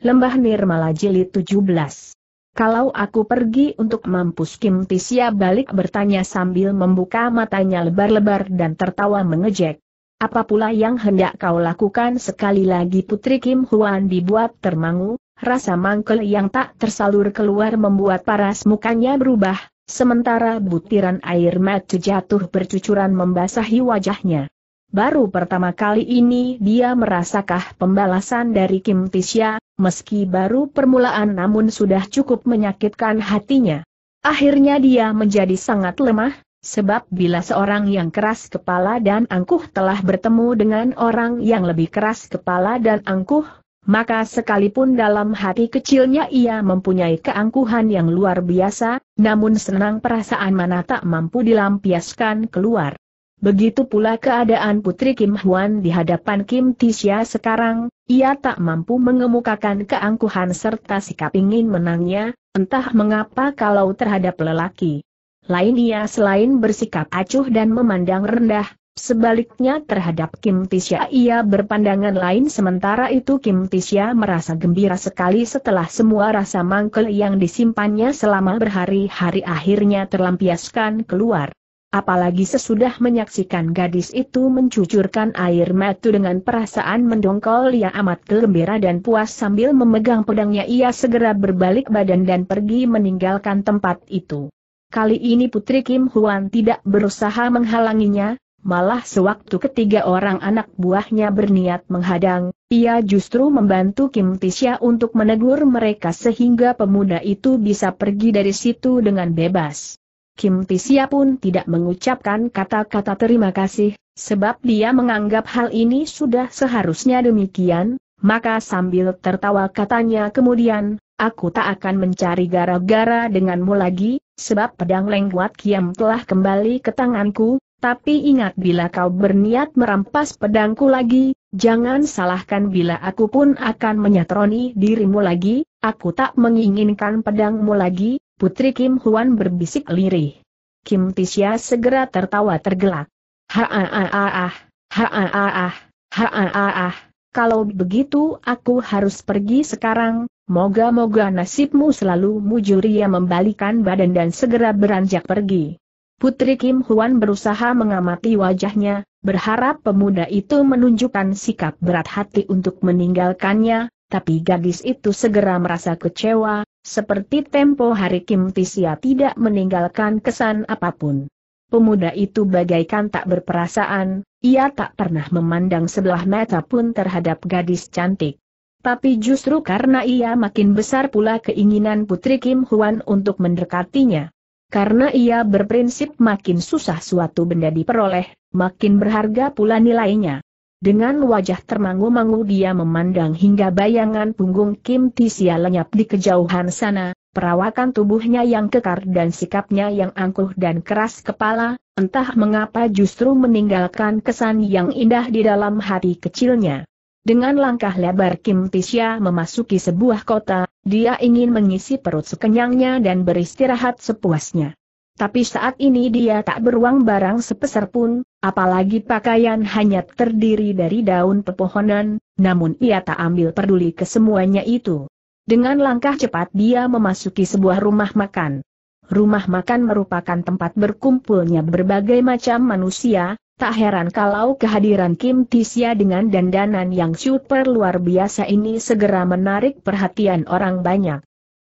Lembah Nirmala Jilid 17 kalau aku pergi untuk mampus Kim Tisya balik bertanya sambil membuka matanya lebar-lebar dan tertawa mengejek. Apa pula yang hendak kau lakukan sekali lagi Putri Kim Huan dibuat termangu, rasa mangkel yang tak tersalur keluar membuat paras mukanya berubah, sementara butiran air mata jatuh bercucuran membasahi wajahnya. Baru pertama kali ini dia merasakah pembalasan dari Kim Tisya, meski baru permulaan namun sudah cukup menyakitkan hatinya. Akhirnya dia menjadi sangat lemah, sebab bila seorang yang keras kepala dan angkuh telah bertemu dengan orang yang lebih keras kepala dan angkuh, maka sekalipun dalam hati kecilnya ia mempunyai keangkuhan yang luar biasa, namun senang perasaan mana tak mampu dilampiaskan keluar. Begitu pula keadaan Putri Kim Hwan di hadapan Kim Tisya sekarang, ia tak mampu mengemukakan keangkuhan serta sikap ingin menangnya, entah mengapa kalau terhadap lelaki. Lain ia selain bersikap acuh dan memandang rendah, sebaliknya terhadap Kim Tisya ia berpandangan lain sementara itu Kim Tisya merasa gembira sekali setelah semua rasa mangkel yang disimpannya selama berhari-hari akhirnya terlampiaskan keluar. Apalagi sesudah menyaksikan gadis itu mencucurkan air mata dengan perasaan mendongkol ia amat gembira dan puas sambil memegang pedangnya ia segera berbalik badan dan pergi meninggalkan tempat itu. Kali ini Putri Kim Huan tidak berusaha menghalanginya, malah sewaktu ketiga orang anak buahnya berniat menghadang, ia justru membantu Kim Tisha untuk menegur mereka sehingga pemuda itu bisa pergi dari situ dengan bebas. Kim Tisia pun tidak mengucapkan kata-kata terima kasih, sebab dia menganggap hal ini sudah seharusnya demikian, maka sambil tertawa katanya kemudian, aku tak akan mencari gara-gara denganmu lagi, sebab pedang lengkuat kiam telah kembali ke tanganku, tapi ingat bila kau berniat merampas pedangku lagi, jangan salahkan bila aku pun akan menyatroni dirimu lagi, aku tak menginginkan pedangmu lagi, Putri Kim Huan berbisik lirih. Kim Tisya segera tertawa tergelak. Ha-ah-ah-ah, ha-ah-ah, ha-ah-ah, kalau begitu aku harus pergi sekarang, moga-moga nasibmu selalu mujuria membalikan badan dan segera beranjak pergi. Putri Kim Huan berusaha mengamati wajahnya, berharap pemuda itu menunjukkan sikap berat hati untuk meninggalkannya, tapi gadis itu segera merasa kecewa, seperti tempo hari Kim Tisia tidak meninggalkan kesan apapun. Pemuda itu bagaikan tak berperasaan, ia tak pernah memandang sebelah mata pun terhadap gadis cantik. Tapi justru karena ia makin besar pula keinginan Putri Kim Hwan untuk mendekatinya. Karena ia berprinsip makin susah suatu benda diperoleh, makin berharga pula nilainya. Dengan wajah termangu-mangu dia memandang hingga bayangan punggung Kim Tisia lenyap di kejauhan sana, perawakan tubuhnya yang kekar dan sikapnya yang angkuh dan keras kepala, entah mengapa justru meninggalkan kesan yang indah di dalam hati kecilnya. Dengan langkah lebar Kim Tisya memasuki sebuah kota, dia ingin mengisi perut sekenyangnya dan beristirahat sepuasnya. Tapi saat ini dia tak beruang barang sepeser pun, apalagi pakaian hanya terdiri dari daun pepohonan, namun ia tak ambil peduli kesemuanya itu. Dengan langkah cepat dia memasuki sebuah rumah makan. Rumah makan merupakan tempat berkumpulnya berbagai macam manusia, tak heran kalau kehadiran Kim Tisya dengan dandanan yang super luar biasa ini segera menarik perhatian orang banyak.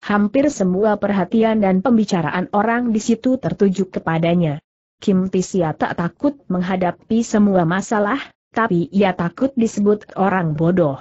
Hampir semua perhatian dan pembicaraan orang di situ tertuju kepadanya. Kim Tisia tak takut menghadapi semua masalah, tapi ia takut disebut orang bodoh.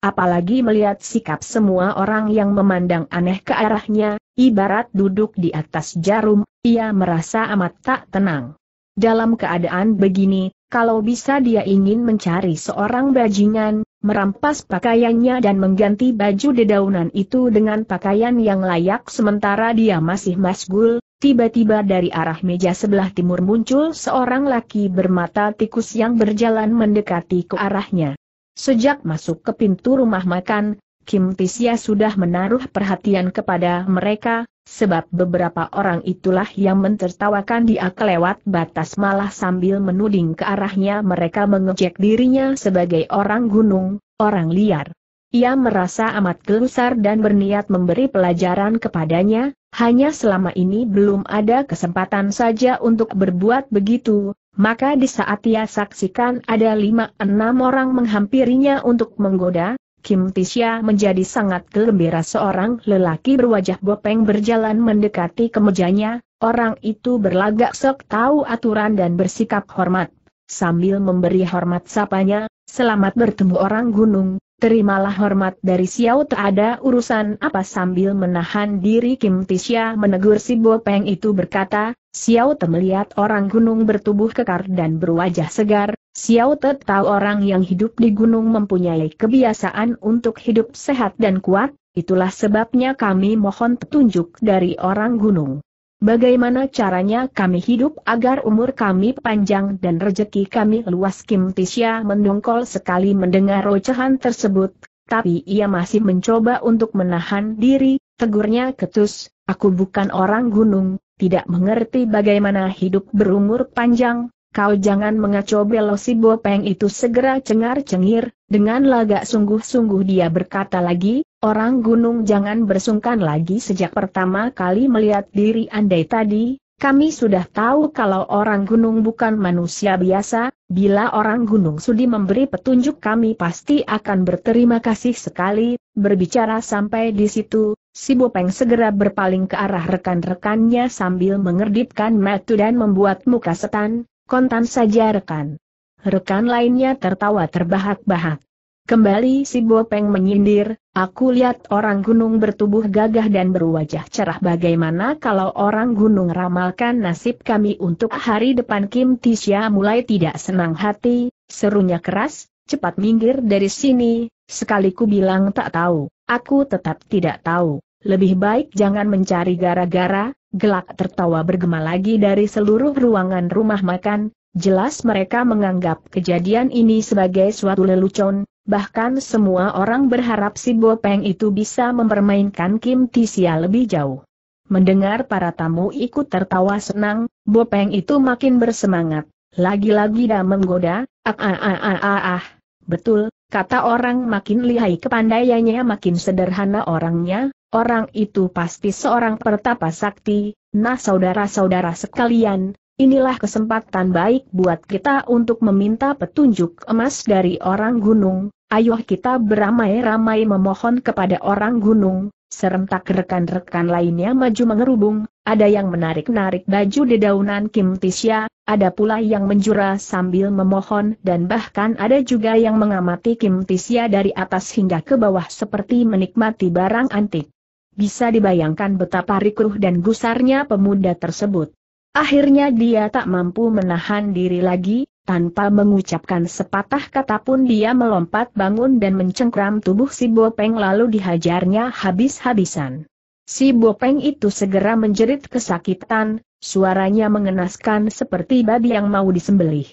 Apalagi melihat sikap semua orang yang memandang aneh ke arahnya, ibarat duduk di atas jarum, ia merasa amat tak tenang. Dalam keadaan begini, kalau bisa dia ingin mencari seorang bajingan, merampas pakaiannya dan mengganti baju dedaunan itu dengan pakaian yang layak sementara dia masih masgul, tiba-tiba dari arah meja sebelah timur muncul seorang laki bermata tikus yang berjalan mendekati ke arahnya. Sejak masuk ke pintu rumah makan, Kim Tisya sudah menaruh perhatian kepada mereka, Sebab beberapa orang itulah yang mentertawakan dia kelewat batas malah sambil menuding ke arahnya mereka mengejek dirinya sebagai orang gunung, orang liar. Ia merasa amat gelusar dan berniat memberi pelajaran kepadanya, hanya selama ini belum ada kesempatan saja untuk berbuat begitu, maka di saat ia saksikan ada lima enam orang menghampirinya untuk menggoda, Kim Tisha menjadi sangat gembira seorang lelaki berwajah bopeng berjalan mendekati kemejanya, orang itu berlagak sok tahu aturan dan bersikap hormat. Sambil memberi hormat sapanya, selamat bertemu orang gunung, Terimalah hormat dari Xiao tak ada urusan apa sambil menahan diri Kim Tisha menegur si Bopeng itu berkata, Xiao Te melihat orang gunung bertubuh kekar dan berwajah segar, Xiao Te tahu orang yang hidup di gunung mempunyai kebiasaan untuk hidup sehat dan kuat, itulah sebabnya kami mohon petunjuk dari orang gunung. Bagaimana caranya kami hidup agar umur kami panjang dan rejeki kami luas Kim Tisya mendongkol sekali mendengar ocehan tersebut, tapi ia masih mencoba untuk menahan diri, tegurnya ketus, aku bukan orang gunung, tidak mengerti bagaimana hidup berumur panjang, kau jangan mengaco belo si Bopeng itu segera cengar-cengir, dengan lagak sungguh-sungguh dia berkata lagi, orang gunung jangan bersungkan lagi sejak pertama kali melihat diri andai tadi, kami sudah tahu kalau orang gunung bukan manusia biasa, bila orang gunung sudi memberi petunjuk kami pasti akan berterima kasih sekali, berbicara sampai di situ, Si Bopeng segera berpaling ke arah rekan-rekannya sambil mengerdipkan mata dan membuat muka setan, Kontan saja rekan. Rekan lainnya tertawa terbahak-bahak. Kembali si Bopeng menyindir, aku lihat orang gunung bertubuh gagah dan berwajah cerah bagaimana kalau orang gunung ramalkan nasib kami untuk hari depan Kim Tisha mulai tidak senang hati, serunya keras, cepat minggir dari sini, sekali ku bilang tak tahu, aku tetap tidak tahu. Lebih baik jangan mencari gara-gara, gelak tertawa bergema lagi dari seluruh ruangan rumah makan, jelas mereka menganggap kejadian ini sebagai suatu lelucon, bahkan semua orang berharap si Bo Peng itu bisa mempermainkan Kim Tisia lebih jauh. Mendengar para tamu ikut tertawa senang, Bo Peng itu makin bersemangat, lagi-lagi dah menggoda, ah ah ah ah ah ah. Betul, kata orang makin lihai kepandaiannya makin sederhana orangnya, Orang itu pasti seorang pertapa sakti, nah saudara-saudara sekalian, inilah kesempatan baik buat kita untuk meminta petunjuk emas dari orang gunung, ayo kita beramai-ramai memohon kepada orang gunung, serentak rekan-rekan lainnya maju mengerubung, ada yang menarik-narik baju dedaunan Kim Tisya, ada pula yang menjura sambil memohon dan bahkan ada juga yang mengamati Kim Tisya dari atas hingga ke bawah seperti menikmati barang antik. Bisa dibayangkan betapa rikuh dan gusarnya pemuda tersebut. Akhirnya dia tak mampu menahan diri lagi, tanpa mengucapkan sepatah kata pun dia melompat bangun dan mencengkram tubuh si Bopeng lalu dihajarnya habis-habisan. Si Bopeng itu segera menjerit kesakitan, suaranya mengenaskan seperti babi yang mau disembelih.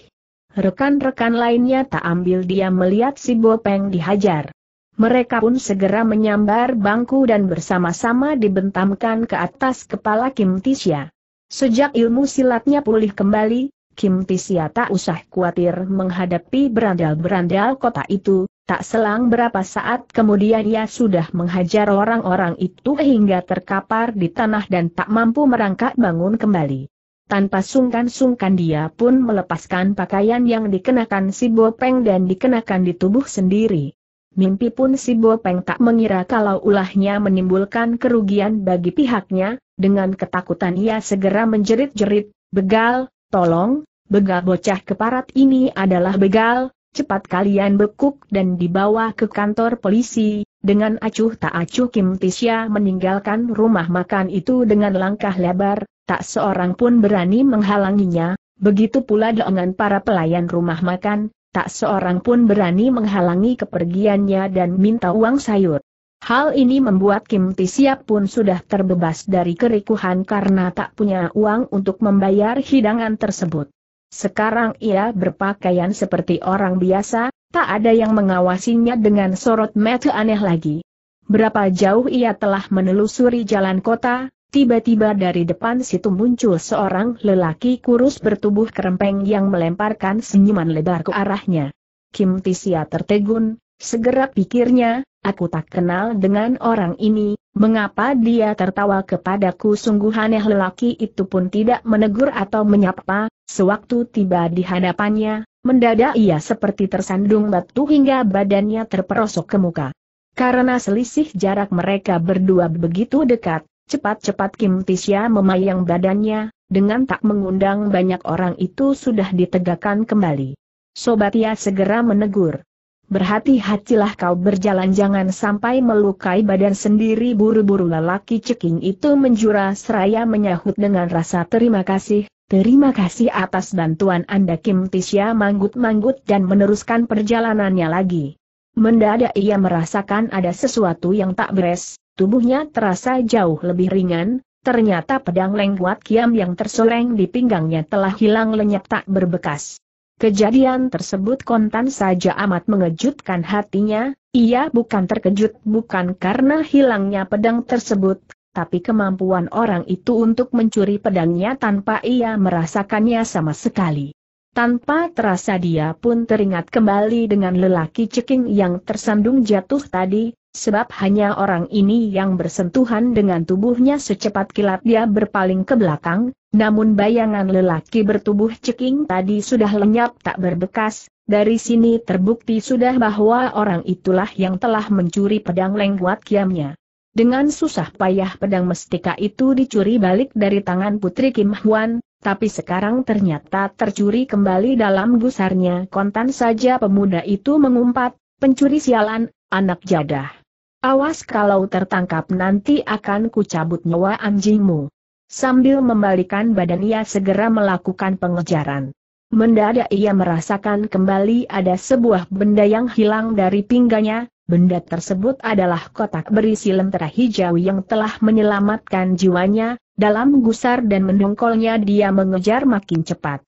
Rekan-rekan lainnya tak ambil dia melihat si Bopeng dihajar. Mereka pun segera menyambar bangku dan bersama-sama dibentamkan ke atas kepala Kim Tisya. Sejak ilmu silatnya pulih kembali, Kim Tisya tak usah khawatir menghadapi berandal-berandal kota itu, tak selang berapa saat kemudian ia sudah menghajar orang-orang itu hingga terkapar di tanah dan tak mampu merangkak bangun kembali. Tanpa sungkan-sungkan dia pun melepaskan pakaian yang dikenakan si Bopeng dan dikenakan di tubuh sendiri. Mimpi pun si Bopeng tak mengira kalau ulahnya menimbulkan kerugian bagi pihaknya, dengan ketakutan ia segera menjerit-jerit, begal, tolong, begal bocah keparat ini adalah begal, cepat kalian bekuk dan dibawa ke kantor polisi, dengan acuh tak acuh Kim Tisya meninggalkan rumah makan itu dengan langkah lebar, tak seorang pun berani menghalanginya, begitu pula dengan para pelayan rumah makan, tak seorang pun berani menghalangi kepergiannya dan minta uang sayur. Hal ini membuat Kim Ti Siap pun sudah terbebas dari kerikuhan karena tak punya uang untuk membayar hidangan tersebut. Sekarang ia berpakaian seperti orang biasa, tak ada yang mengawasinya dengan sorot mata aneh lagi. Berapa jauh ia telah menelusuri jalan kota, Tiba-tiba dari depan situ muncul seorang lelaki kurus bertubuh kerempeng yang melemparkan senyuman lebar ke arahnya. Kim Tisia tertegun, segera pikirnya, aku tak kenal dengan orang ini, mengapa dia tertawa kepadaku sungguh aneh lelaki itu pun tidak menegur atau menyapa, sewaktu tiba di hadapannya, mendadak ia seperti tersandung batu hingga badannya terperosok ke muka. Karena selisih jarak mereka berdua begitu dekat, Cepat-cepat Kim Tisya memayang badannya, dengan tak mengundang banyak orang itu sudah ditegakkan kembali. Sobat Sobatia segera menegur. Berhati-hatilah kau berjalan jangan sampai melukai badan sendiri buru-buru lelaki ceking itu menjura seraya menyahut dengan rasa terima kasih, terima kasih atas bantuan Anda Kim Tisya manggut-manggut dan meneruskan perjalanannya lagi. Mendadak ia merasakan ada sesuatu yang tak beres, Tubuhnya terasa jauh lebih ringan, ternyata pedang lengkuat kiam yang tersoreng di pinggangnya telah hilang lenyap tak berbekas. Kejadian tersebut kontan saja amat mengejutkan hatinya, ia bukan terkejut bukan karena hilangnya pedang tersebut, tapi kemampuan orang itu untuk mencuri pedangnya tanpa ia merasakannya sama sekali. Tanpa terasa dia pun teringat kembali dengan lelaki ceking yang tersandung jatuh tadi, sebab hanya orang ini yang bersentuhan dengan tubuhnya secepat kilat dia berpaling ke belakang, namun bayangan lelaki bertubuh ceking tadi sudah lenyap tak berbekas, dari sini terbukti sudah bahwa orang itulah yang telah mencuri pedang lengkuat kiamnya. Dengan susah payah pedang mestika itu dicuri balik dari tangan Putri Kim Hwan, tapi sekarang ternyata tercuri kembali dalam gusarnya kontan saja pemuda itu mengumpat, pencuri sialan, anak jadah. Awas kalau tertangkap nanti akan kucabut nyawa anjingmu. Sambil membalikan badan ia segera melakukan pengejaran. Mendadak ia merasakan kembali ada sebuah benda yang hilang dari pinggangnya, benda tersebut adalah kotak berisi lentera hijau yang telah menyelamatkan jiwanya, dalam gusar dan mendongkolnya dia mengejar makin cepat.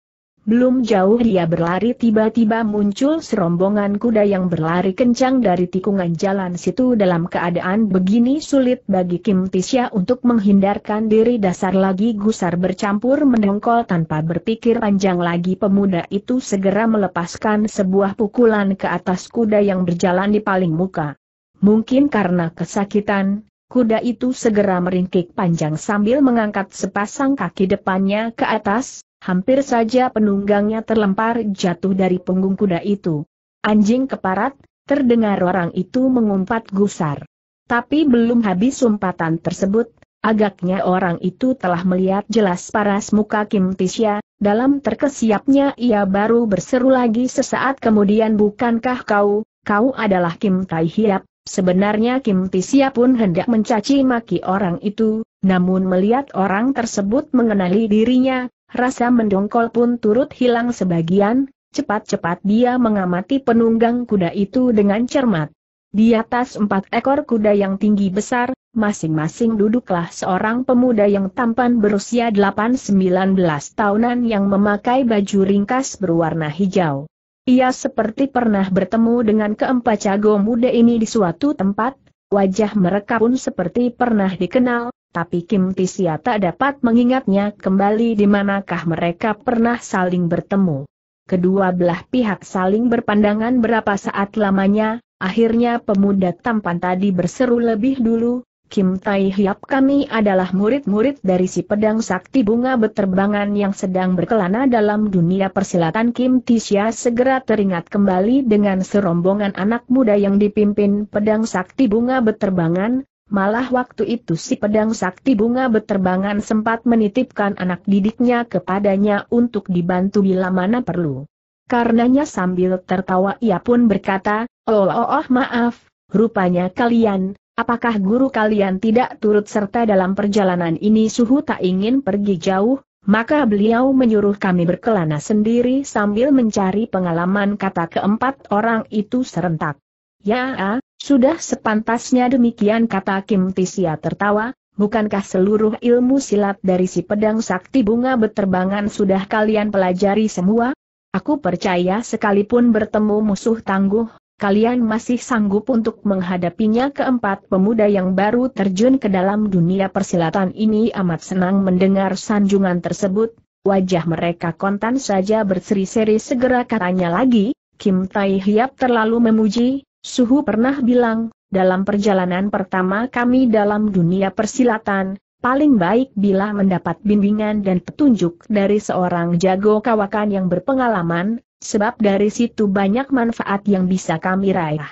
Belum jauh dia berlari tiba-tiba muncul serombongan kuda yang berlari kencang dari tikungan jalan situ dalam keadaan begini sulit bagi Kim Tisya untuk menghindarkan diri dasar lagi gusar bercampur mendongkol tanpa berpikir panjang lagi pemuda itu segera melepaskan sebuah pukulan ke atas kuda yang berjalan di paling muka. Mungkin karena kesakitan, kuda itu segera meringkik panjang sambil mengangkat sepasang kaki depannya ke atas, Hampir saja penunggangnya terlempar jatuh dari punggung kuda itu. Anjing keparat, terdengar orang itu mengumpat gusar. Tapi belum habis umpatan tersebut, agaknya orang itu telah melihat jelas paras muka Kim Tisya, dalam terkesiapnya ia baru berseru lagi sesaat kemudian bukankah kau, kau adalah Kim Tai Hiap, Sebenarnya Kim Tisya pun hendak mencaci maki orang itu, namun melihat orang tersebut mengenali dirinya, Rasa mendongkol pun turut hilang sebagian, cepat-cepat dia mengamati penunggang kuda itu dengan cermat. Di atas empat ekor kuda yang tinggi besar, masing-masing duduklah seorang pemuda yang tampan berusia 8-19 tahunan yang memakai baju ringkas berwarna hijau. Ia seperti pernah bertemu dengan keempat jago muda ini di suatu tempat, wajah mereka pun seperti pernah dikenal, tapi Kim Tisia tak dapat mengingatnya kembali di manakah mereka pernah saling bertemu. Kedua belah pihak saling berpandangan berapa saat lamanya, akhirnya pemuda tampan tadi berseru lebih dulu, Kim Tai Hiap kami adalah murid-murid dari si pedang sakti bunga beterbangan yang sedang berkelana dalam dunia persilatan Kim Tisya segera teringat kembali dengan serombongan anak muda yang dipimpin pedang sakti bunga beterbangan, Malah waktu itu si pedang sakti bunga beterbangan sempat menitipkan anak didiknya kepadanya untuk dibantu bila mana perlu. Karenanya sambil tertawa ia pun berkata, oh, oh, oh maaf, rupanya kalian, apakah guru kalian tidak turut serta dalam perjalanan ini suhu tak ingin pergi jauh, maka beliau menyuruh kami berkelana sendiri sambil mencari pengalaman kata keempat orang itu serentak. Ya, ah, sudah sepantasnya demikian kata Kim Tisia tertawa, bukankah seluruh ilmu silat dari si pedang sakti bunga beterbangan sudah kalian pelajari semua? Aku percaya sekalipun bertemu musuh tangguh, kalian masih sanggup untuk menghadapinya keempat pemuda yang baru terjun ke dalam dunia persilatan ini amat senang mendengar sanjungan tersebut, wajah mereka kontan saja berseri-seri segera katanya lagi, Kim Tai Hiap terlalu memuji, Suhu pernah bilang, dalam perjalanan pertama kami dalam dunia persilatan, paling baik bila mendapat bimbingan dan petunjuk dari seorang jago kawakan yang berpengalaman, sebab dari situ banyak manfaat yang bisa kami raih.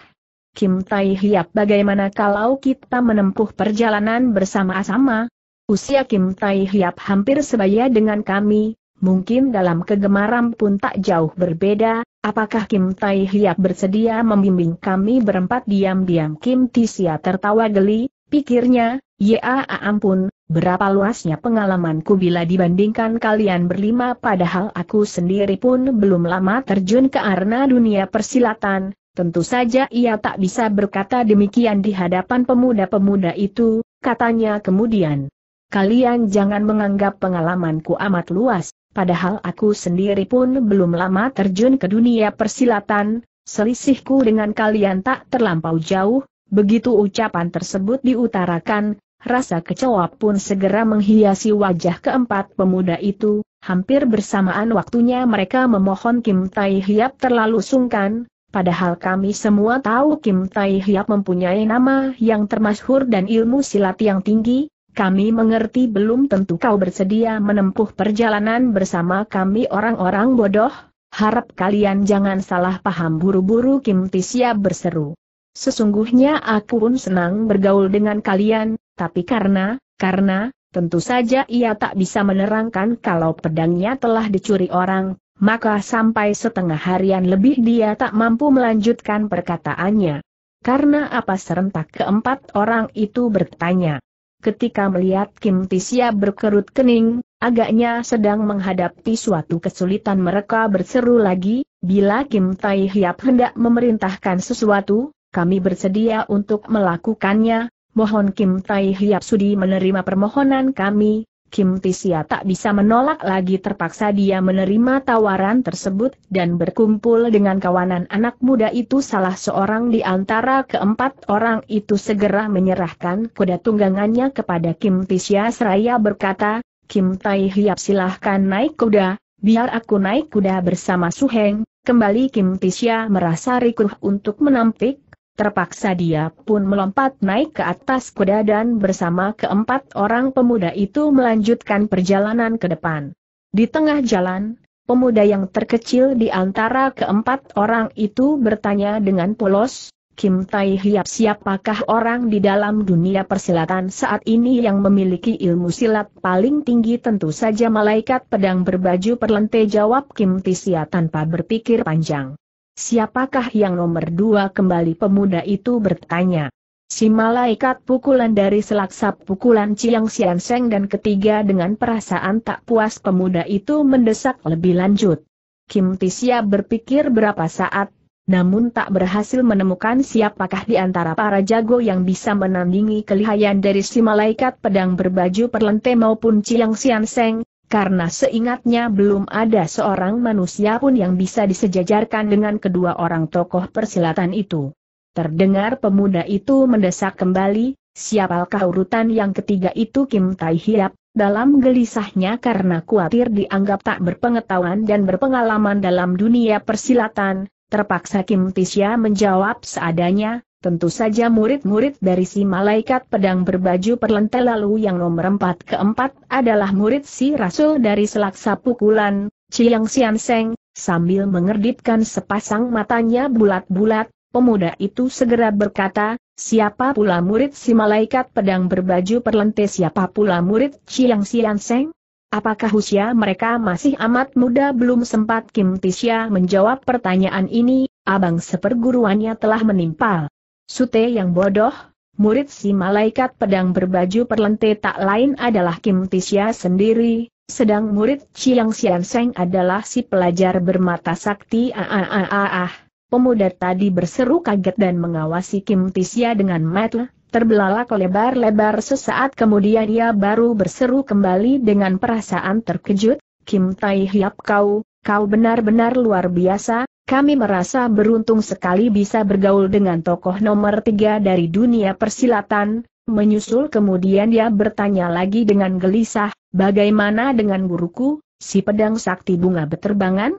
Kim Tai Hiap bagaimana kalau kita menempuh perjalanan bersama-sama? Usia Kim Tai Hiap hampir sebaya dengan kami, mungkin dalam kegemaran pun tak jauh berbeda, Apakah Kim Tai Hiap bersedia membimbing kami berempat diam-diam Kim Tisia tertawa geli, pikirnya, ya ampun, berapa luasnya pengalamanku bila dibandingkan kalian berlima padahal aku sendiri pun belum lama terjun ke arena dunia persilatan, tentu saja ia tak bisa berkata demikian di hadapan pemuda-pemuda itu, katanya kemudian. Kalian jangan menganggap pengalamanku amat luas, Padahal aku sendiri pun belum lama terjun ke dunia persilatan, selisihku dengan kalian tak terlampau jauh, begitu ucapan tersebut diutarakan, rasa kecewa pun segera menghiasi wajah keempat pemuda itu, hampir bersamaan waktunya mereka memohon Kim Tai Hiap terlalu sungkan, Padahal kami semua tahu Kim Tai Hiap mempunyai nama yang termasyhur dan ilmu silat yang tinggi, kami mengerti belum tentu kau bersedia menempuh perjalanan bersama kami orang-orang bodoh, harap kalian jangan salah paham buru-buru Kim Tisya berseru. Sesungguhnya aku pun senang bergaul dengan kalian, tapi karena, karena, tentu saja ia tak bisa menerangkan kalau pedangnya telah dicuri orang, maka sampai setengah harian lebih dia tak mampu melanjutkan perkataannya. Karena apa serentak keempat orang itu bertanya. Ketika melihat Kim Tisia berkerut kening, agaknya sedang menghadapi suatu kesulitan mereka berseru lagi, bila Kim Tai Hiap hendak memerintahkan sesuatu, kami bersedia untuk melakukannya, mohon Kim Tai Hiap sudi menerima permohonan kami, Kim Tisia tak bisa menolak lagi terpaksa dia menerima tawaran tersebut dan berkumpul dengan kawanan anak muda itu salah seorang di antara keempat orang itu segera menyerahkan kuda tunggangannya kepada Kim Tisia seraya berkata, Kim Tai Hiap silahkan naik kuda, biar aku naik kuda bersama Suheng, kembali Kim Tisia merasa rikuh untuk menampik, Terpaksa dia pun melompat naik ke atas kuda dan bersama keempat orang pemuda itu melanjutkan perjalanan ke depan. Di tengah jalan, pemuda yang terkecil di antara keempat orang itu bertanya dengan polos, Kim Tai Hiap siapakah orang di dalam dunia persilatan saat ini yang memiliki ilmu silat paling tinggi tentu saja malaikat pedang berbaju perlente jawab Kim Tisia tanpa berpikir panjang. Siapakah yang nomor dua kembali pemuda itu bertanya. Si malaikat pukulan dari selaksa pukulan Ciang Sian Seng dan ketiga dengan perasaan tak puas pemuda itu mendesak lebih lanjut. Kim Tisia berpikir berapa saat, namun tak berhasil menemukan siapakah di antara para jago yang bisa menandingi kelihayan dari si malaikat pedang berbaju perlente maupun Ciang Sian Seng, karena seingatnya belum ada seorang manusia pun yang bisa disejajarkan dengan kedua orang tokoh persilatan itu. Terdengar pemuda itu mendesak kembali, siapakah urutan yang ketiga itu Kim Tai Hiap, dalam gelisahnya karena khawatir dianggap tak berpengetahuan dan berpengalaman dalam dunia persilatan, terpaksa Kim Tisya menjawab seadanya, Tentu saja murid-murid dari si malaikat pedang berbaju perlentel lalu yang nomor empat keempat adalah murid si rasul dari selaksa pukulan, Ciyang Sian Seng, sambil mengerdipkan sepasang matanya bulat-bulat, pemuda itu segera berkata, siapa pula murid si malaikat pedang berbaju perlente siapa pula murid Ciyang Sian Seng? Apakah usia mereka masih amat muda belum sempat Kim Tisya menjawab pertanyaan ini, abang seperguruannya telah menimpal. Sute yang bodoh, murid si malaikat pedang berbaju perlente tak lain adalah Kim Tisya sendiri, sedang murid Chiang Sian Seng adalah si pelajar bermata sakti ah Pemuda tadi berseru kaget dan mengawasi Kim Tisya dengan mata terbelalak lebar-lebar sesaat kemudian ia baru berseru kembali dengan perasaan terkejut, Kim Tai Hiap kau, kau benar-benar luar biasa, kami merasa beruntung sekali bisa bergaul dengan tokoh nomor tiga dari dunia persilatan, menyusul kemudian dia bertanya lagi dengan gelisah, bagaimana dengan guruku, si pedang sakti bunga beterbangan?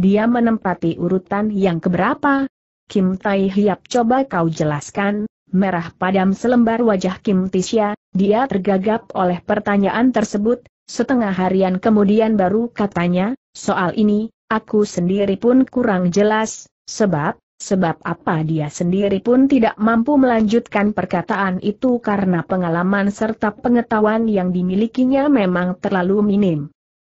Dia menempati urutan yang keberapa? Kim Tai Hiap coba kau jelaskan, merah padam selembar wajah Kim Tisya, dia tergagap oleh pertanyaan tersebut, setengah harian kemudian baru katanya, soal ini, Aku sendiri pun kurang jelas, sebab, sebab apa dia sendiri pun tidak mampu melanjutkan perkataan itu karena pengalaman serta pengetahuan yang dimilikinya memang terlalu minim.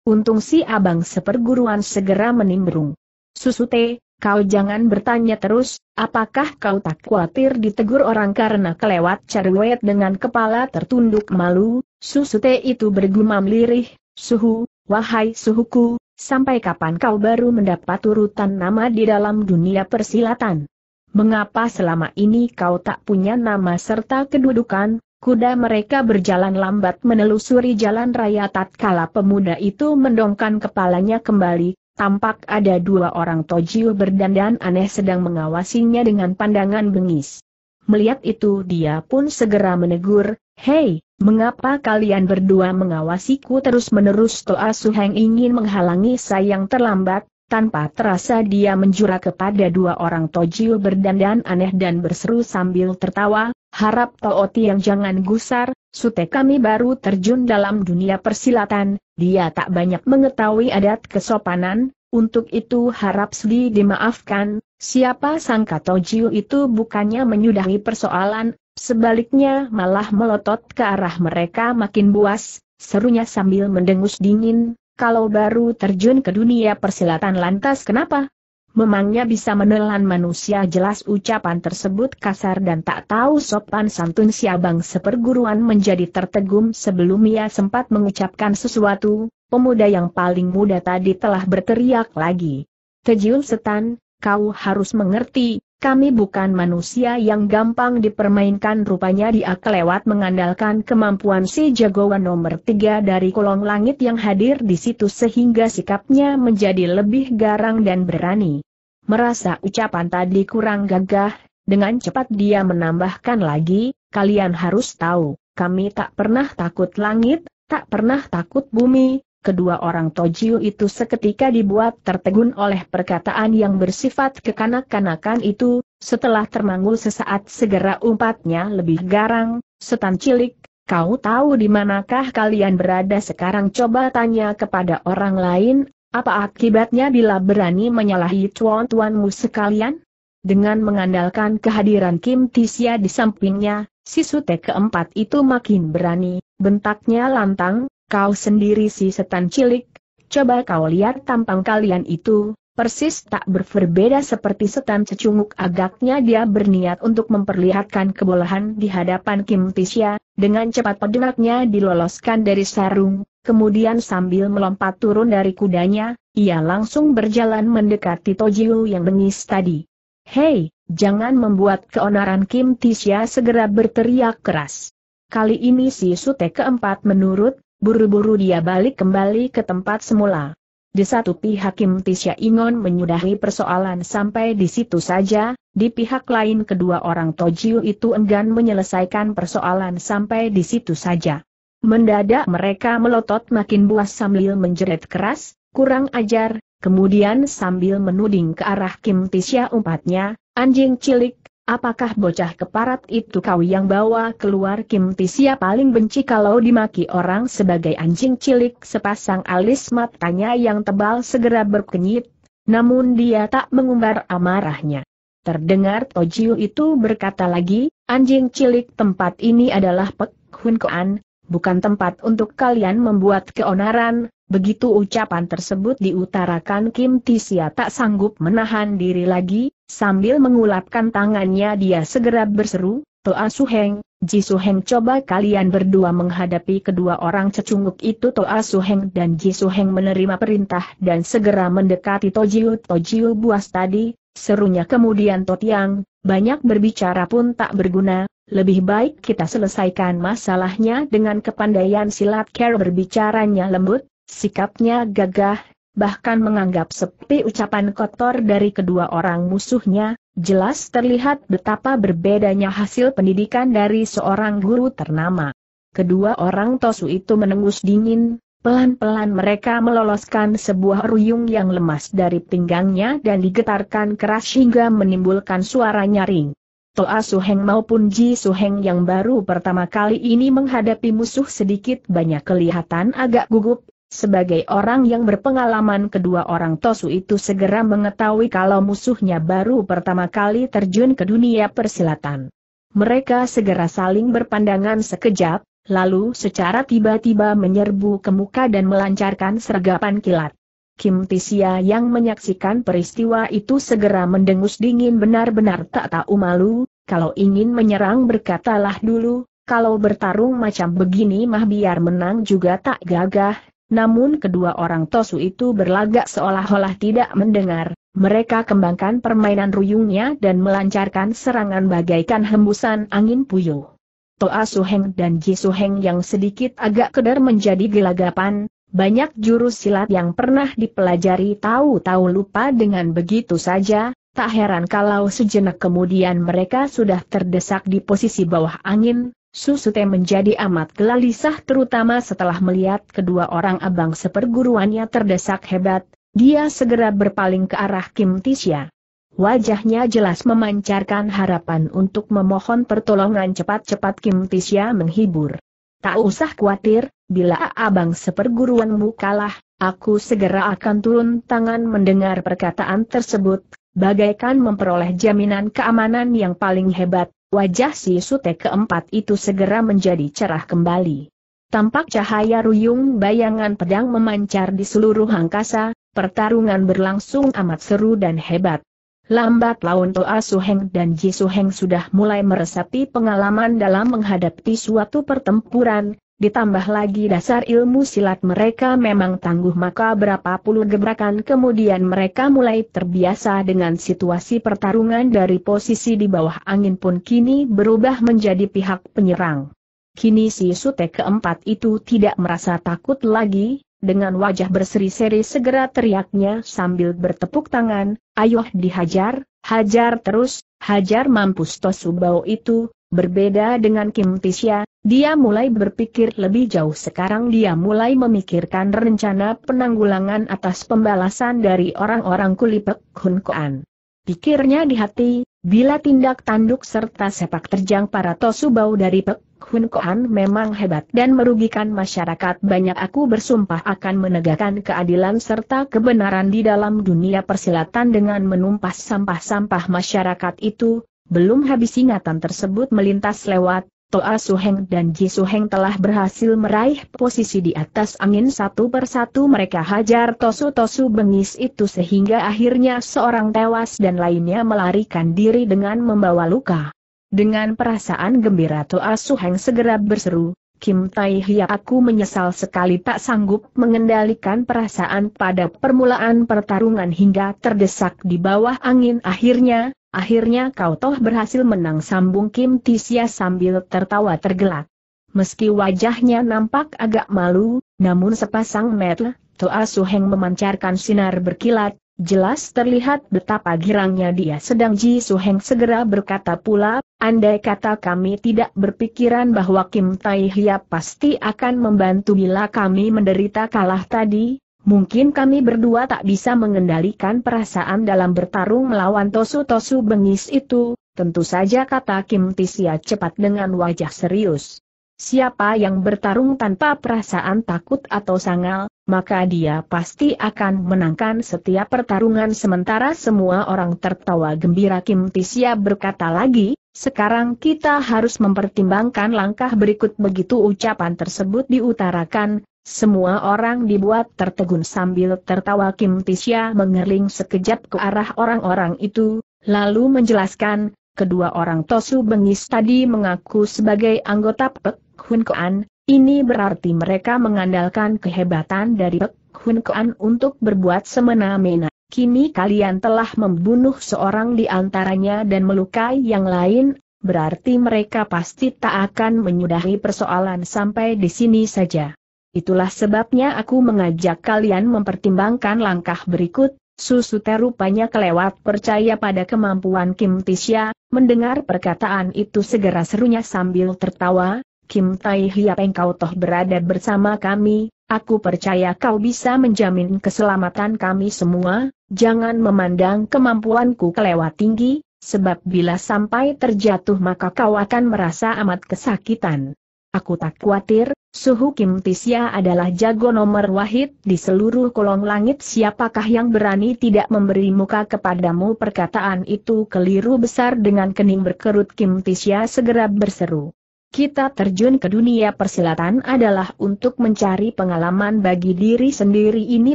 Untung si abang seperguruan segera menimbrung. Susute, kau jangan bertanya terus, apakah kau tak khawatir ditegur orang karena kelewat cerwet dengan kepala tertunduk malu? Susute itu bergumam lirih, suhu, wahai suhuku, Sampai kapan kau baru mendapat urutan nama di dalam dunia persilatan? Mengapa selama ini kau tak punya nama serta kedudukan? Kuda mereka berjalan lambat menelusuri jalan raya tatkala pemuda itu mendongkan kepalanya kembali, tampak ada dua orang tojiu berdandan aneh sedang mengawasinya dengan pandangan bengis. Melihat itu dia pun segera menegur, Hei, mengapa kalian berdua mengawasiku terus-menerus Toa Suheng ingin menghalangi sayang terlambat, tanpa terasa dia menjura kepada dua orang Tojiu berdandan aneh dan berseru sambil tertawa, harap Tooti yang jangan gusar, sute kami baru terjun dalam dunia persilatan, dia tak banyak mengetahui adat kesopanan, untuk itu harap Sli dimaafkan, siapa sangka Tojiu itu bukannya menyudahi persoalan, Sebaliknya malah melotot ke arah mereka makin buas, serunya sambil mendengus dingin, kalau baru terjun ke dunia persilatan lantas kenapa? Memangnya bisa menelan manusia jelas ucapan tersebut kasar dan tak tahu sopan santun si abang seperguruan menjadi tertegum sebelum ia sempat mengucapkan sesuatu, pemuda yang paling muda tadi telah berteriak lagi. Tejul setan, kau harus mengerti, kami bukan manusia yang gampang dipermainkan rupanya dia kelewat mengandalkan kemampuan si jagoan nomor tiga dari kolong langit yang hadir di situ sehingga sikapnya menjadi lebih garang dan berani. Merasa ucapan tadi kurang gagah, dengan cepat dia menambahkan lagi, kalian harus tahu, kami tak pernah takut langit, tak pernah takut bumi, kedua orang Tojiu itu seketika dibuat tertegun oleh perkataan yang bersifat kekanak-kanakan itu, setelah termangul sesaat segera umpatnya lebih garang, setan cilik, kau tahu di manakah kalian berada sekarang coba tanya kepada orang lain, apa akibatnya bila berani menyalahi tuan-tuanmu sekalian? Dengan mengandalkan kehadiran Kim Tisya di sampingnya, si sute keempat itu makin berani, bentaknya lantang, Kau sendiri si setan cilik, coba kau lihat tampang kalian itu, persis tak berbeda seperti setan cecunguk agaknya dia berniat untuk memperlihatkan kebolehan di hadapan Kim Tisya, dengan cepat pedengaknya diloloskan dari sarung, kemudian sambil melompat turun dari kudanya, ia langsung berjalan mendekati Tojiu yang bengis tadi. Hei, jangan membuat keonaran Kim Tisya segera berteriak keras. Kali ini si sute keempat menurut, Buru-buru dia balik kembali ke tempat semula. Di satu pihak Kim Tisha Ingon menyudahi persoalan sampai di situ saja, di pihak lain kedua orang Tojiu itu enggan menyelesaikan persoalan sampai di situ saja. Mendadak mereka melotot makin buas sambil menjerit keras, kurang ajar, kemudian sambil menuding ke arah Kim Tisha umpatnya, anjing cilik, Apakah bocah keparat itu kau yang bawa keluar Kim Tisia paling benci kalau dimaki orang sebagai anjing cilik sepasang alis matanya yang tebal segera berkenyit, namun dia tak mengumbar amarahnya. Terdengar Tojiu itu berkata lagi, anjing cilik tempat ini adalah Pek Hun Koan, bukan tempat untuk kalian membuat keonaran, begitu ucapan tersebut diutarakan Kim Tisia tak sanggup menahan diri lagi, Sambil mengulapkan tangannya dia segera berseru, Toa Suheng, Ji Suheng coba kalian berdua menghadapi kedua orang cecunguk itu Toa Suheng dan Ji Suheng menerima perintah dan segera mendekati Tojiu Tojiu buas tadi, serunya kemudian Totiang, banyak berbicara pun tak berguna, lebih baik kita selesaikan masalahnya dengan kepandaian silat Care berbicaranya lembut, sikapnya gagah, bahkan menganggap sepi ucapan kotor dari kedua orang musuhnya, jelas terlihat betapa berbedanya hasil pendidikan dari seorang guru ternama. Kedua orang Tosu itu menengus dingin, pelan-pelan mereka meloloskan sebuah ruyung yang lemas dari pinggangnya dan digetarkan keras hingga menimbulkan suara nyaring. Toa Suheng maupun Ji Suheng yang baru pertama kali ini menghadapi musuh sedikit banyak kelihatan agak gugup, sebagai orang yang berpengalaman kedua orang Tosu itu segera mengetahui kalau musuhnya baru pertama kali terjun ke dunia persilatan. Mereka segera saling berpandangan sekejap, lalu secara tiba-tiba menyerbu ke muka dan melancarkan sergapan kilat. Kim Tisia yang menyaksikan peristiwa itu segera mendengus dingin benar-benar tak tahu malu, kalau ingin menyerang berkatalah dulu, kalau bertarung macam begini mah biar menang juga tak gagah, namun kedua orang Tosu itu berlagak seolah-olah tidak mendengar, mereka kembangkan permainan ruyungnya dan melancarkan serangan bagaikan hembusan angin puyuh. Toa Suheng dan Ji Suheng yang sedikit agak keder menjadi gelagapan, banyak jurus silat yang pernah dipelajari tahu-tahu lupa dengan begitu saja, tak heran kalau sejenak kemudian mereka sudah terdesak di posisi bawah angin, Susute menjadi amat gelisah terutama setelah melihat kedua orang abang seperguruannya terdesak hebat, dia segera berpaling ke arah Kim Tisya. Wajahnya jelas memancarkan harapan untuk memohon pertolongan cepat-cepat Kim Tisya menghibur. Tak usah khawatir, bila abang seperguruanmu kalah, aku segera akan turun tangan mendengar perkataan tersebut, bagaikan memperoleh jaminan keamanan yang paling hebat, Wajah si sute keempat itu segera menjadi cerah kembali. Tampak cahaya ruyung bayangan pedang memancar di seluruh angkasa, pertarungan berlangsung amat seru dan hebat. Lambat laun Toa Suheng dan Ji Suheng sudah mulai meresapi pengalaman dalam menghadapi suatu pertempuran, Ditambah lagi dasar ilmu silat mereka memang tangguh maka berapa puluh gebrakan kemudian mereka mulai terbiasa dengan situasi pertarungan dari posisi di bawah angin pun kini berubah menjadi pihak penyerang. Kini si sute keempat itu tidak merasa takut lagi, dengan wajah berseri-seri segera teriaknya sambil bertepuk tangan, ayoh dihajar, hajar terus, hajar mampus bau itu, Berbeda dengan Kim Tisya, dia mulai berpikir lebih jauh sekarang dia mulai memikirkan rencana penanggulangan atas pembalasan dari orang-orang kulipek Hun Koan. Pikirnya di hati, bila tindak tanduk serta sepak terjang para tosubau dari Pek Hun Koan memang hebat dan merugikan masyarakat banyak aku bersumpah akan menegakkan keadilan serta kebenaran di dalam dunia persilatan dengan menumpas sampah-sampah masyarakat itu, belum habis ingatan tersebut melintas lewat, Toa Suheng dan Ji Suheng telah berhasil meraih posisi di atas angin satu persatu mereka hajar tosu-tosu bengis itu sehingga akhirnya seorang tewas dan lainnya melarikan diri dengan membawa luka. Dengan perasaan gembira Toa Suheng segera berseru, Kim Tai Hia aku menyesal sekali tak sanggup mengendalikan perasaan pada permulaan pertarungan hingga terdesak di bawah angin akhirnya, akhirnya kau toh berhasil menang sambung Kim Tisia sambil tertawa tergelak. Meski wajahnya nampak agak malu, namun sepasang mata Toa Suheng memancarkan sinar berkilat, Jelas terlihat betapa girangnya dia sedang Ji Suheng segera berkata pula, andai kata kami tidak berpikiran bahwa Kim Tai Hia pasti akan membantu bila kami menderita kalah tadi, mungkin kami berdua tak bisa mengendalikan perasaan dalam bertarung melawan tosu-tosu bengis itu, tentu saja kata Kim Tisia cepat dengan wajah serius. Siapa yang bertarung tanpa perasaan takut atau sangal, maka dia pasti akan menangkan setiap pertarungan sementara semua orang tertawa gembira Kim Tisya berkata lagi, sekarang kita harus mempertimbangkan langkah berikut begitu ucapan tersebut diutarakan, semua orang dibuat tertegun sambil tertawa Kim Tisya mengerling sekejap ke arah orang-orang itu, lalu menjelaskan, kedua orang Tosu Bengis tadi mengaku sebagai anggota Pek Hun Koan, ini berarti mereka mengandalkan kehebatan dari Pek Hun Kuan untuk berbuat semena-mena. Kini kalian telah membunuh seorang di antaranya dan melukai yang lain, berarti mereka pasti tak akan menyudahi persoalan sampai di sini saja. Itulah sebabnya aku mengajak kalian mempertimbangkan langkah berikut, Susu rupanya kelewat percaya pada kemampuan Kim Tisya, mendengar perkataan itu segera serunya sambil tertawa, Kim Tai Hiap engkau toh berada bersama kami, aku percaya kau bisa menjamin keselamatan kami semua, jangan memandang kemampuanku kelewat tinggi, sebab bila sampai terjatuh maka kau akan merasa amat kesakitan. Aku tak khawatir, Suhu Kim Tisya adalah jago nomor wahid di seluruh kolong langit siapakah yang berani tidak memberi muka kepadamu perkataan itu keliru besar dengan kening berkerut Kim Tisya segera berseru kita terjun ke dunia persilatan adalah untuk mencari pengalaman bagi diri sendiri ini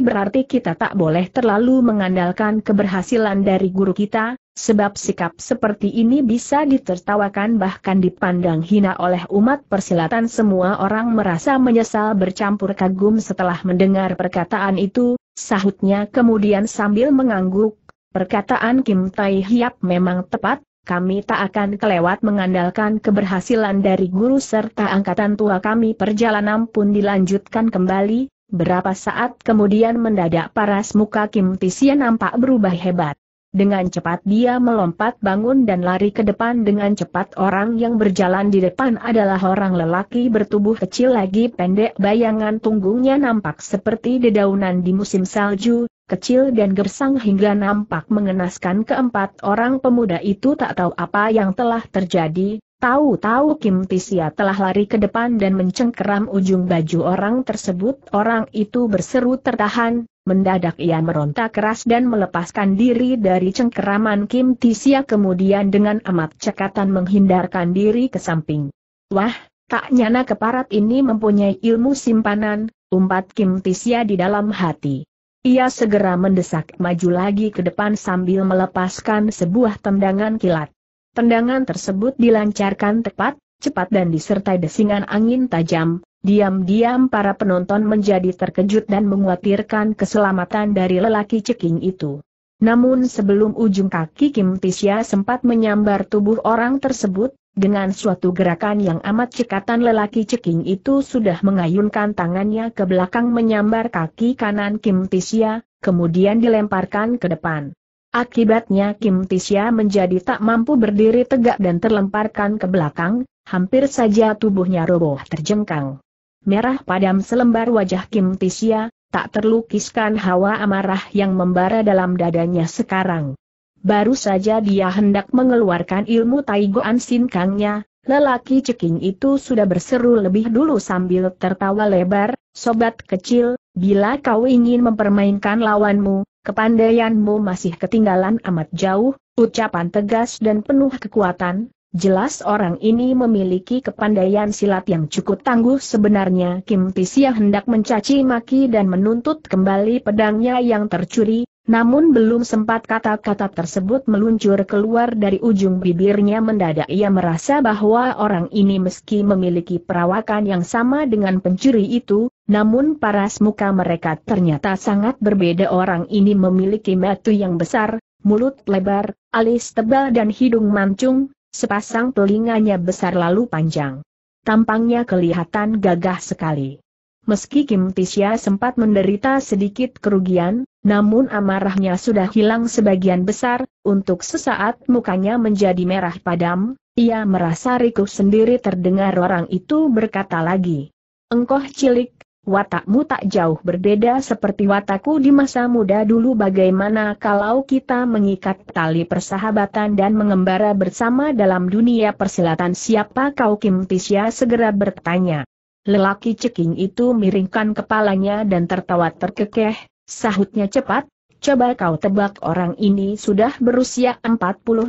berarti kita tak boleh terlalu mengandalkan keberhasilan dari guru kita, sebab sikap seperti ini bisa ditertawakan bahkan dipandang hina oleh umat persilatan semua orang merasa menyesal bercampur kagum setelah mendengar perkataan itu, sahutnya kemudian sambil mengangguk, perkataan Kim Tai Hiap memang tepat, kami tak akan kelewat mengandalkan keberhasilan dari guru serta angkatan tua kami perjalanan pun dilanjutkan kembali, berapa saat kemudian mendadak paras muka Kim Tisya nampak berubah hebat. Dengan cepat dia melompat bangun dan lari ke depan dengan cepat orang yang berjalan di depan adalah orang lelaki bertubuh kecil lagi pendek bayangan tunggungnya nampak seperti dedaunan di musim salju, kecil dan gersang hingga nampak mengenaskan keempat orang pemuda itu tak tahu apa yang telah terjadi, tahu-tahu Kim Tisia telah lari ke depan dan mencengkeram ujung baju orang tersebut. Orang itu berseru tertahan, mendadak ia meronta keras dan melepaskan diri dari cengkeraman Kim Tisia kemudian dengan amat cekatan menghindarkan diri ke samping. Wah, tak nyana keparat ini mempunyai ilmu simpanan, umpat Kim Tisia di dalam hati. Ia segera mendesak maju lagi ke depan sambil melepaskan sebuah tendangan kilat. Tendangan tersebut dilancarkan tepat, cepat dan disertai desingan angin tajam, diam-diam para penonton menjadi terkejut dan menguatirkan keselamatan dari lelaki ceking itu. Namun sebelum ujung kaki Kim Tisya sempat menyambar tubuh orang tersebut, dengan suatu gerakan yang amat cekatan lelaki ceking itu sudah mengayunkan tangannya ke belakang menyambar kaki kanan Kim Tisya, kemudian dilemparkan ke depan. Akibatnya Kim Tisya menjadi tak mampu berdiri tegak dan terlemparkan ke belakang, hampir saja tubuhnya roboh terjengkang. Merah padam selembar wajah Kim Tisya, tak terlukiskan hawa amarah yang membara dalam dadanya sekarang. Baru saja dia hendak mengeluarkan ilmu Taigoan Sinkangnya, lelaki ceking itu sudah berseru lebih dulu sambil tertawa lebar, Sobat kecil, bila kau ingin mempermainkan lawanmu, kepandaianmu masih ketinggalan amat jauh, ucapan tegas dan penuh kekuatan, jelas orang ini memiliki kepandaian silat yang cukup tangguh sebenarnya Kim Tisia hendak mencaci maki dan menuntut kembali pedangnya yang tercuri, namun belum sempat kata-kata tersebut meluncur keluar dari ujung bibirnya mendadak ia merasa bahwa orang ini meski memiliki perawakan yang sama dengan pencuri itu, namun paras muka mereka ternyata sangat berbeda orang ini memiliki matu yang besar, mulut lebar, alis tebal dan hidung mancung, Sepasang telinganya besar lalu panjang. Tampangnya kelihatan gagah sekali. Meski Kim Tisya sempat menderita sedikit kerugian, namun amarahnya sudah hilang sebagian besar, untuk sesaat mukanya menjadi merah padam, ia merasa Riku sendiri terdengar orang itu berkata lagi. Engkoh cilik, watakmu tak jauh berbeda seperti watakku di masa muda dulu bagaimana kalau kita mengikat tali persahabatan dan mengembara bersama dalam dunia persilatan siapa kau Kim Tisya segera bertanya. Lelaki ceking itu miringkan kepalanya dan tertawa terkekeh, sahutnya cepat, Coba kau tebak orang ini sudah berusia 40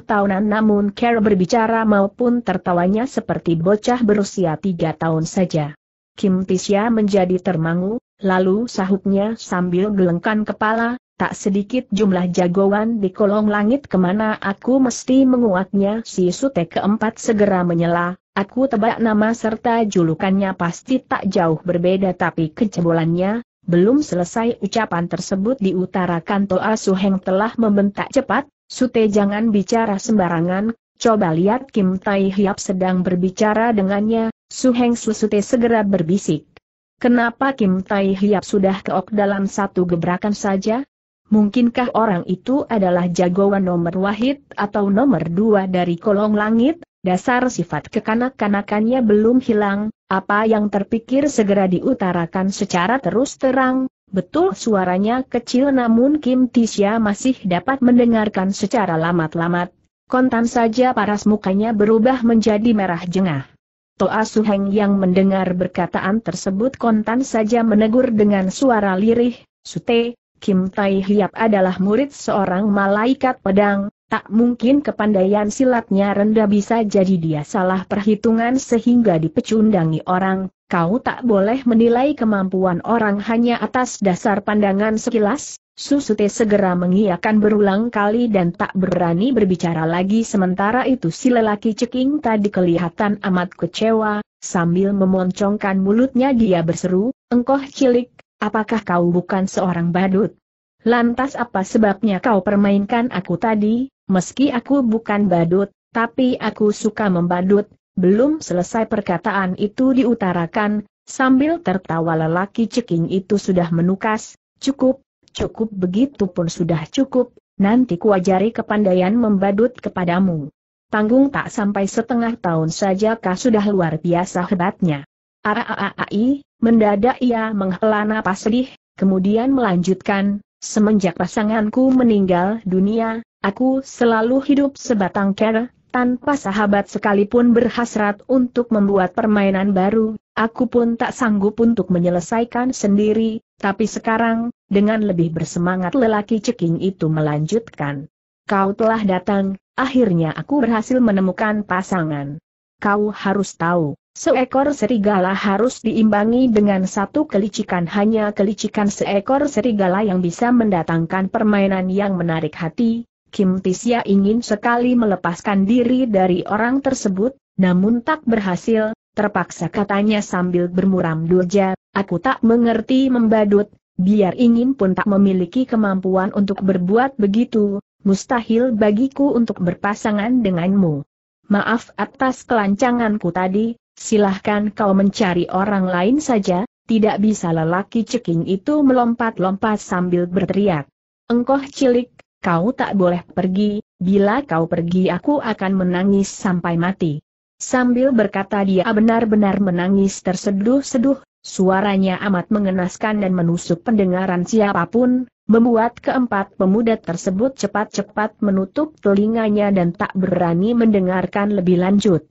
tahunan namun cara berbicara maupun tertawanya seperti bocah berusia 3 tahun saja. Kim Tisya menjadi termangu, lalu sahutnya sambil gelengkan kepala, tak sedikit jumlah jagoan di kolong langit kemana aku mesti menguatnya si sute keempat segera menyela, aku tebak nama serta julukannya pasti tak jauh berbeda tapi kejebolannya, belum selesai ucapan tersebut diutarakan Toa Suheng telah membentak cepat, sute jangan bicara sembarangan, coba lihat Kim Tai Hiap sedang berbicara dengannya, Su Heng Susute segera berbisik. Kenapa Kim Tai Hiap sudah keok dalam satu gebrakan saja? Mungkinkah orang itu adalah jagoan nomor wahid atau nomor dua dari kolong langit? Dasar sifat kekanak-kanakannya belum hilang, apa yang terpikir segera diutarakan secara terus terang, betul suaranya kecil namun Kim Tisya masih dapat mendengarkan secara lamat-lamat. Kontan saja paras mukanya berubah menjadi merah jengah. Toa Suheng yang mendengar berkataan tersebut kontan saja menegur dengan suara lirih, Sute, Kim Tai Hiap adalah murid seorang malaikat pedang, tak mungkin kepandaian silatnya rendah bisa jadi dia salah perhitungan sehingga dipecundangi orang, kau tak boleh menilai kemampuan orang hanya atas dasar pandangan sekilas, Susute segera mengiyakan berulang kali dan tak berani berbicara lagi sementara itu si lelaki ceking tadi kelihatan amat kecewa, sambil memoncongkan mulutnya dia berseru, engkoh cilik, apakah kau bukan seorang badut? Lantas apa sebabnya kau permainkan aku tadi, meski aku bukan badut, tapi aku suka membadut, belum selesai perkataan itu diutarakan, sambil tertawa lelaki ceking itu sudah menukas, cukup, Cukup begitu pun sudah cukup, nanti kuajari kepandaian membadut kepadamu. Tanggung tak sampai setengah tahun saja kah sudah luar biasa hebatnya. Araaai, mendadak ia menghela napas sedih, kemudian melanjutkan, semenjak pasanganku meninggal dunia, aku selalu hidup sebatang kera, tanpa sahabat sekalipun berhasrat untuk membuat permainan baru, aku pun tak sanggup untuk menyelesaikan sendiri, tapi sekarang, dengan lebih bersemangat lelaki ceking itu melanjutkan. Kau telah datang, akhirnya aku berhasil menemukan pasangan. Kau harus tahu, Seekor serigala harus diimbangi dengan satu kelicikan hanya kelicikan seekor serigala yang bisa mendatangkan permainan yang menarik hati, Kim Tisya ingin sekali melepaskan diri dari orang tersebut, namun tak berhasil, terpaksa katanya sambil bermuram durja, aku tak mengerti membadut, biar ingin pun tak memiliki kemampuan untuk berbuat begitu, mustahil bagiku untuk berpasangan denganmu. Maaf atas kelancanganku tadi, silahkan kau mencari orang lain saja, tidak bisa lelaki ceking itu melompat-lompat sambil berteriak. Engkoh cilik, Kau tak boleh pergi, bila kau pergi aku akan menangis sampai mati. Sambil berkata dia benar-benar menangis terseduh-seduh, suaranya amat mengenaskan dan menusuk pendengaran siapapun, membuat keempat pemuda tersebut cepat-cepat menutup telinganya dan tak berani mendengarkan lebih lanjut.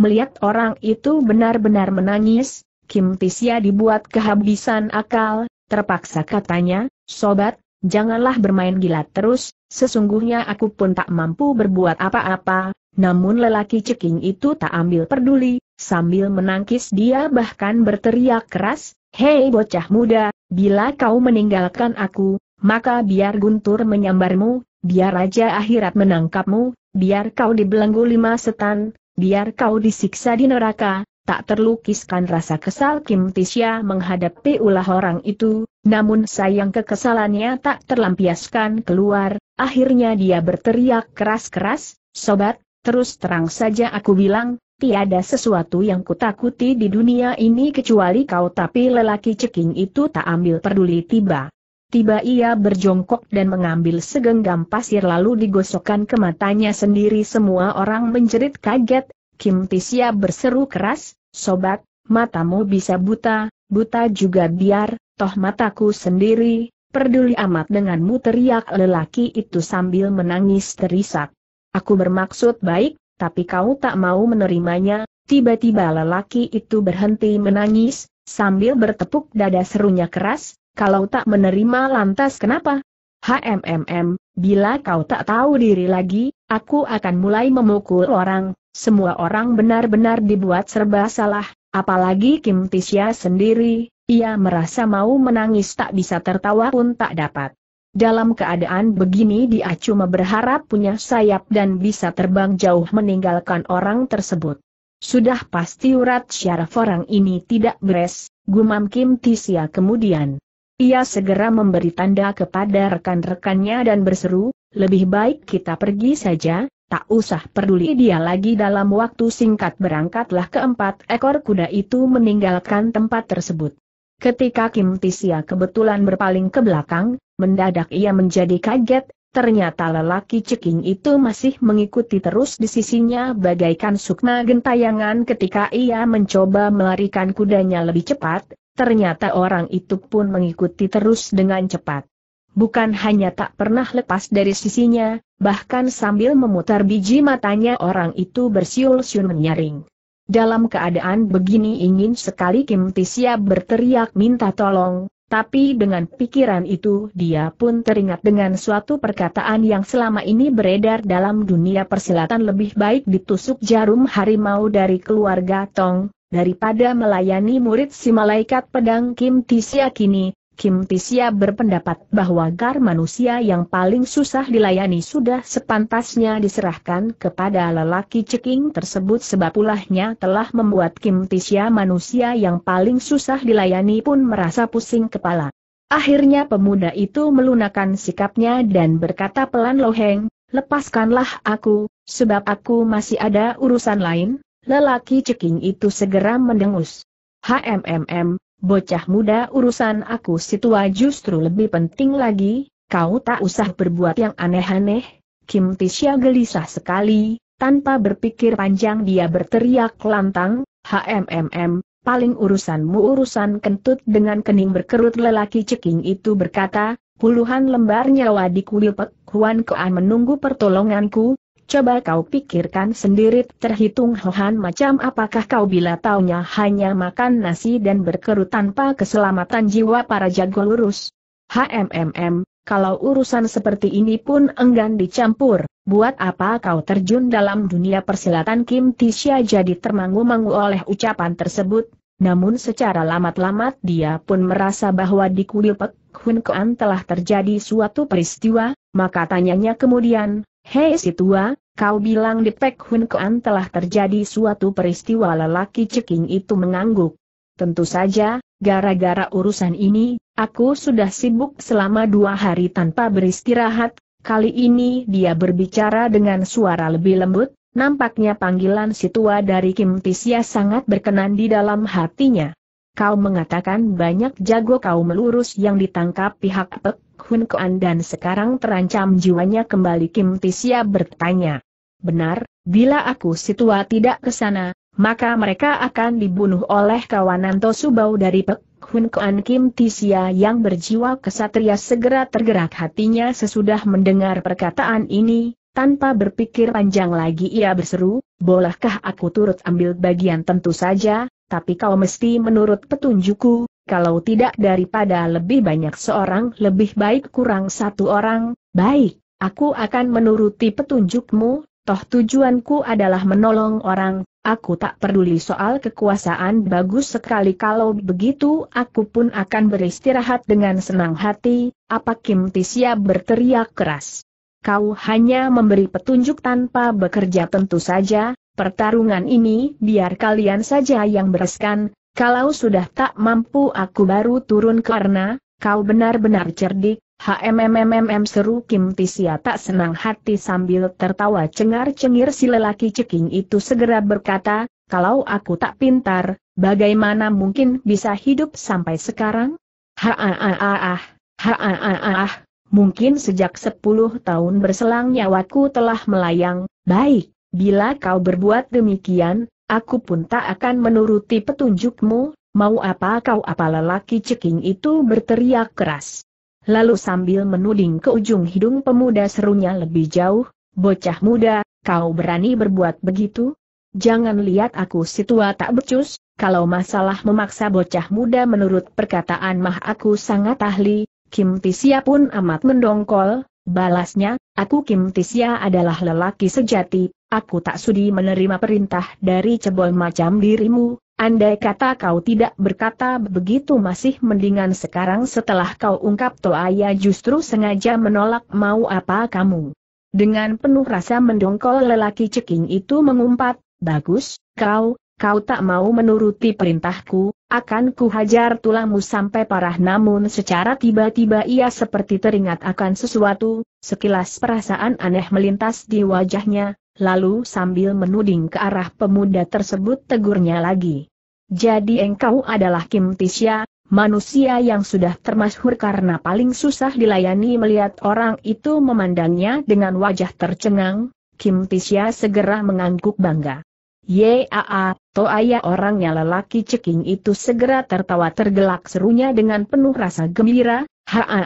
Melihat orang itu benar-benar menangis, Kim Tisya dibuat kehabisan akal, terpaksa katanya, Sobat, janganlah bermain gila terus, sesungguhnya aku pun tak mampu berbuat apa-apa, namun lelaki ceking itu tak ambil peduli, sambil menangkis dia bahkan berteriak keras, Hei bocah muda, bila kau meninggalkan aku, maka biar guntur menyambarmu, biar raja akhirat menangkapmu, biar kau dibelenggu lima setan, biar kau disiksa di neraka, tak terlukiskan rasa kesal Kim Tisya menghadapi ulah orang itu, namun sayang kekesalannya tak terlampiaskan keluar, akhirnya dia berteriak keras-keras, Sobat, terus terang saja aku bilang, tiada sesuatu yang kutakuti di dunia ini kecuali kau tapi lelaki ceking itu tak ambil peduli tiba. Tiba ia berjongkok dan mengambil segenggam pasir lalu digosokkan ke matanya sendiri semua orang menjerit kaget, Kim Tisya berseru keras, Sobat, matamu bisa buta, buta juga biar, toh mataku sendiri, peduli amat denganmu teriak lelaki itu sambil menangis terisak. Aku bermaksud baik, tapi kau tak mau menerimanya, tiba-tiba lelaki itu berhenti menangis, sambil bertepuk dada serunya keras, kalau tak menerima lantas kenapa? HMMM, bila kau tak tahu diri lagi, aku akan mulai memukul orang, semua orang benar-benar dibuat serba salah, apalagi Kim Tisya sendiri, ia merasa mau menangis tak bisa tertawa pun tak dapat. Dalam keadaan begini dia cuma berharap punya sayap dan bisa terbang jauh meninggalkan orang tersebut. Sudah pasti urat syaraf orang ini tidak beres, gumam Kim Tisya kemudian. Ia segera memberi tanda kepada rekan-rekannya dan berseru, lebih baik kita pergi saja, tak usah peduli dia lagi dalam waktu singkat berangkatlah keempat ekor kuda itu meninggalkan tempat tersebut. Ketika Kim Tisia kebetulan berpaling ke belakang, mendadak ia menjadi kaget, ternyata lelaki ceking itu masih mengikuti terus di sisinya bagaikan sukma gentayangan ketika ia mencoba melarikan kudanya lebih cepat, Ternyata orang itu pun mengikuti terus dengan cepat. Bukan hanya tak pernah lepas dari sisinya, bahkan sambil memutar biji matanya orang itu bersiul-siul menyaring. Dalam keadaan begini ingin sekali Kim Tisia berteriak minta tolong, tapi dengan pikiran itu dia pun teringat dengan suatu perkataan yang selama ini beredar dalam dunia persilatan lebih baik ditusuk jarum harimau dari keluarga Tong, daripada melayani murid si malaikat pedang Kim Tisya kini, Kim Tisya berpendapat bahwa gar manusia yang paling susah dilayani sudah sepantasnya diserahkan kepada lelaki ceking tersebut sebab ulahnya telah membuat Kim Tisya manusia yang paling susah dilayani pun merasa pusing kepala. Akhirnya pemuda itu melunakkan sikapnya dan berkata pelan loheng, lepaskanlah aku, sebab aku masih ada urusan lain, Lelaki ceking itu segera mendengus. HMMM, bocah muda urusan aku situa justru lebih penting lagi, kau tak usah berbuat yang aneh-aneh. Kim Tisha gelisah sekali, tanpa berpikir panjang dia berteriak lantang, HMMM, paling urusanmu urusan kentut dengan kening berkerut lelaki ceking itu berkata, puluhan lembar nyawa di kuil Pek Huan menunggu pertolonganku, Coba kau pikirkan sendiri terhitung Hohan macam apakah kau bila taunya hanya makan nasi dan berkerut tanpa keselamatan jiwa para jago lurus. HMMM, kalau urusan seperti ini pun enggan dicampur, buat apa kau terjun dalam dunia persilatan Kim Tisha jadi termangu-mangu oleh ucapan tersebut, namun secara lamat-lamat dia pun merasa bahwa di kuil Pek Hun Kuan telah terjadi suatu peristiwa, maka tanyanya kemudian, Hei si tua, kau bilang di Pek Hun Kuan telah terjadi suatu peristiwa lelaki ceking itu mengangguk. Tentu saja, gara-gara urusan ini, aku sudah sibuk selama dua hari tanpa beristirahat, kali ini dia berbicara dengan suara lebih lembut, nampaknya panggilan si tua dari Kim Tisya sangat berkenan di dalam hatinya. Kau mengatakan banyak jago kau melurus yang ditangkap pihak Pek Hun Kuan dan sekarang terancam jiwanya kembali Kim Tisia bertanya. Benar, bila aku situa tidak ke sana, maka mereka akan dibunuh oleh kawanan Tosubau dari Pek Hun Kuan Kim Tisia yang berjiwa kesatria segera tergerak hatinya sesudah mendengar perkataan ini, tanpa berpikir panjang lagi ia berseru, bolehkah aku turut ambil bagian tentu saja, tapi kau mesti menurut petunjukku, kalau tidak daripada lebih banyak seorang lebih baik kurang satu orang, baik, aku akan menuruti petunjukmu, toh tujuanku adalah menolong orang, aku tak peduli soal kekuasaan bagus sekali kalau begitu aku pun akan beristirahat dengan senang hati, apa Kim Tisia berteriak keras. Kau hanya memberi petunjuk tanpa bekerja tentu saja, pertarungan ini biar kalian saja yang bereskan, kalau sudah tak mampu aku baru turun karena, kau benar-benar cerdik, HMMMM seru Kim Tisia tak senang hati sambil tertawa cengar-cengir si lelaki ceking itu segera berkata, kalau aku tak pintar, bagaimana mungkin bisa hidup sampai sekarang? Haaah, haaah, mungkin sejak sepuluh tahun berselang nyawaku telah melayang, baik, bila kau berbuat demikian, Aku pun tak akan menuruti petunjukmu, mau apa kau apa lelaki ceking itu berteriak keras. Lalu sambil menuding ke ujung hidung pemuda serunya lebih jauh, bocah muda, kau berani berbuat begitu? Jangan lihat aku si tak becus, kalau masalah memaksa bocah muda menurut perkataan mah aku sangat ahli, Kim Tisia pun amat mendongkol, balasnya, aku Kim Tisia adalah lelaki sejati, aku tak sudi menerima perintah dari cebol macam dirimu, andai kata kau tidak berkata begitu masih mendingan sekarang setelah kau ungkap toaya justru sengaja menolak mau apa kamu. Dengan penuh rasa mendongkol lelaki ceking itu mengumpat, bagus, kau, kau tak mau menuruti perintahku, akan ku hajar tulangmu sampai parah namun secara tiba-tiba ia seperti teringat akan sesuatu, sekilas perasaan aneh melintas di wajahnya, lalu sambil menuding ke arah pemuda tersebut tegurnya lagi. Jadi engkau adalah Kim Tisya, manusia yang sudah termasyhur karena paling susah dilayani melihat orang itu memandangnya dengan wajah tercengang, Kim Tisya segera mengangguk bangga. Yaa, ayah orangnya lelaki ceking itu segera tertawa tergelak serunya dengan penuh rasa gembira, ha ah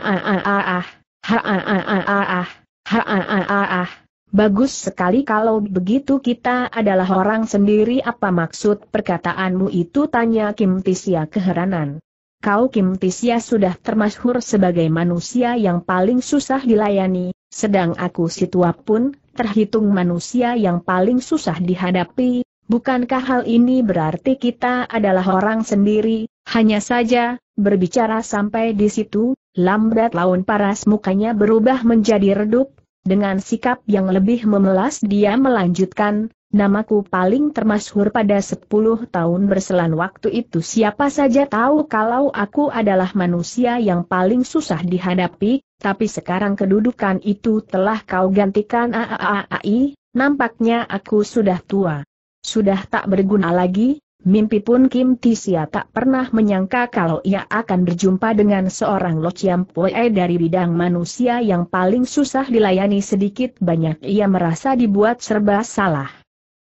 ah Bagus sekali kalau begitu kita adalah orang sendiri apa maksud perkataanmu itu tanya Kim Tisya keheranan. Kau Kim Tisya sudah termasyhur sebagai manusia yang paling susah dilayani, sedang aku si tua pun terhitung manusia yang paling susah dihadapi, bukankah hal ini berarti kita adalah orang sendiri, hanya saja, berbicara sampai di situ, lambat laun paras mukanya berubah menjadi redup, dengan sikap yang lebih memelas dia melanjutkan, namaku paling termasyhur pada 10 tahun berselang waktu itu siapa saja tahu kalau aku adalah manusia yang paling susah dihadapi, tapi sekarang kedudukan itu telah kau gantikan AAAI, nampaknya aku sudah tua. Sudah tak berguna lagi, Mimpi pun Kim Tisia tak pernah menyangka kalau ia akan berjumpa dengan seorang Lo Chiam Pue dari bidang manusia yang paling susah dilayani sedikit banyak ia merasa dibuat serba salah.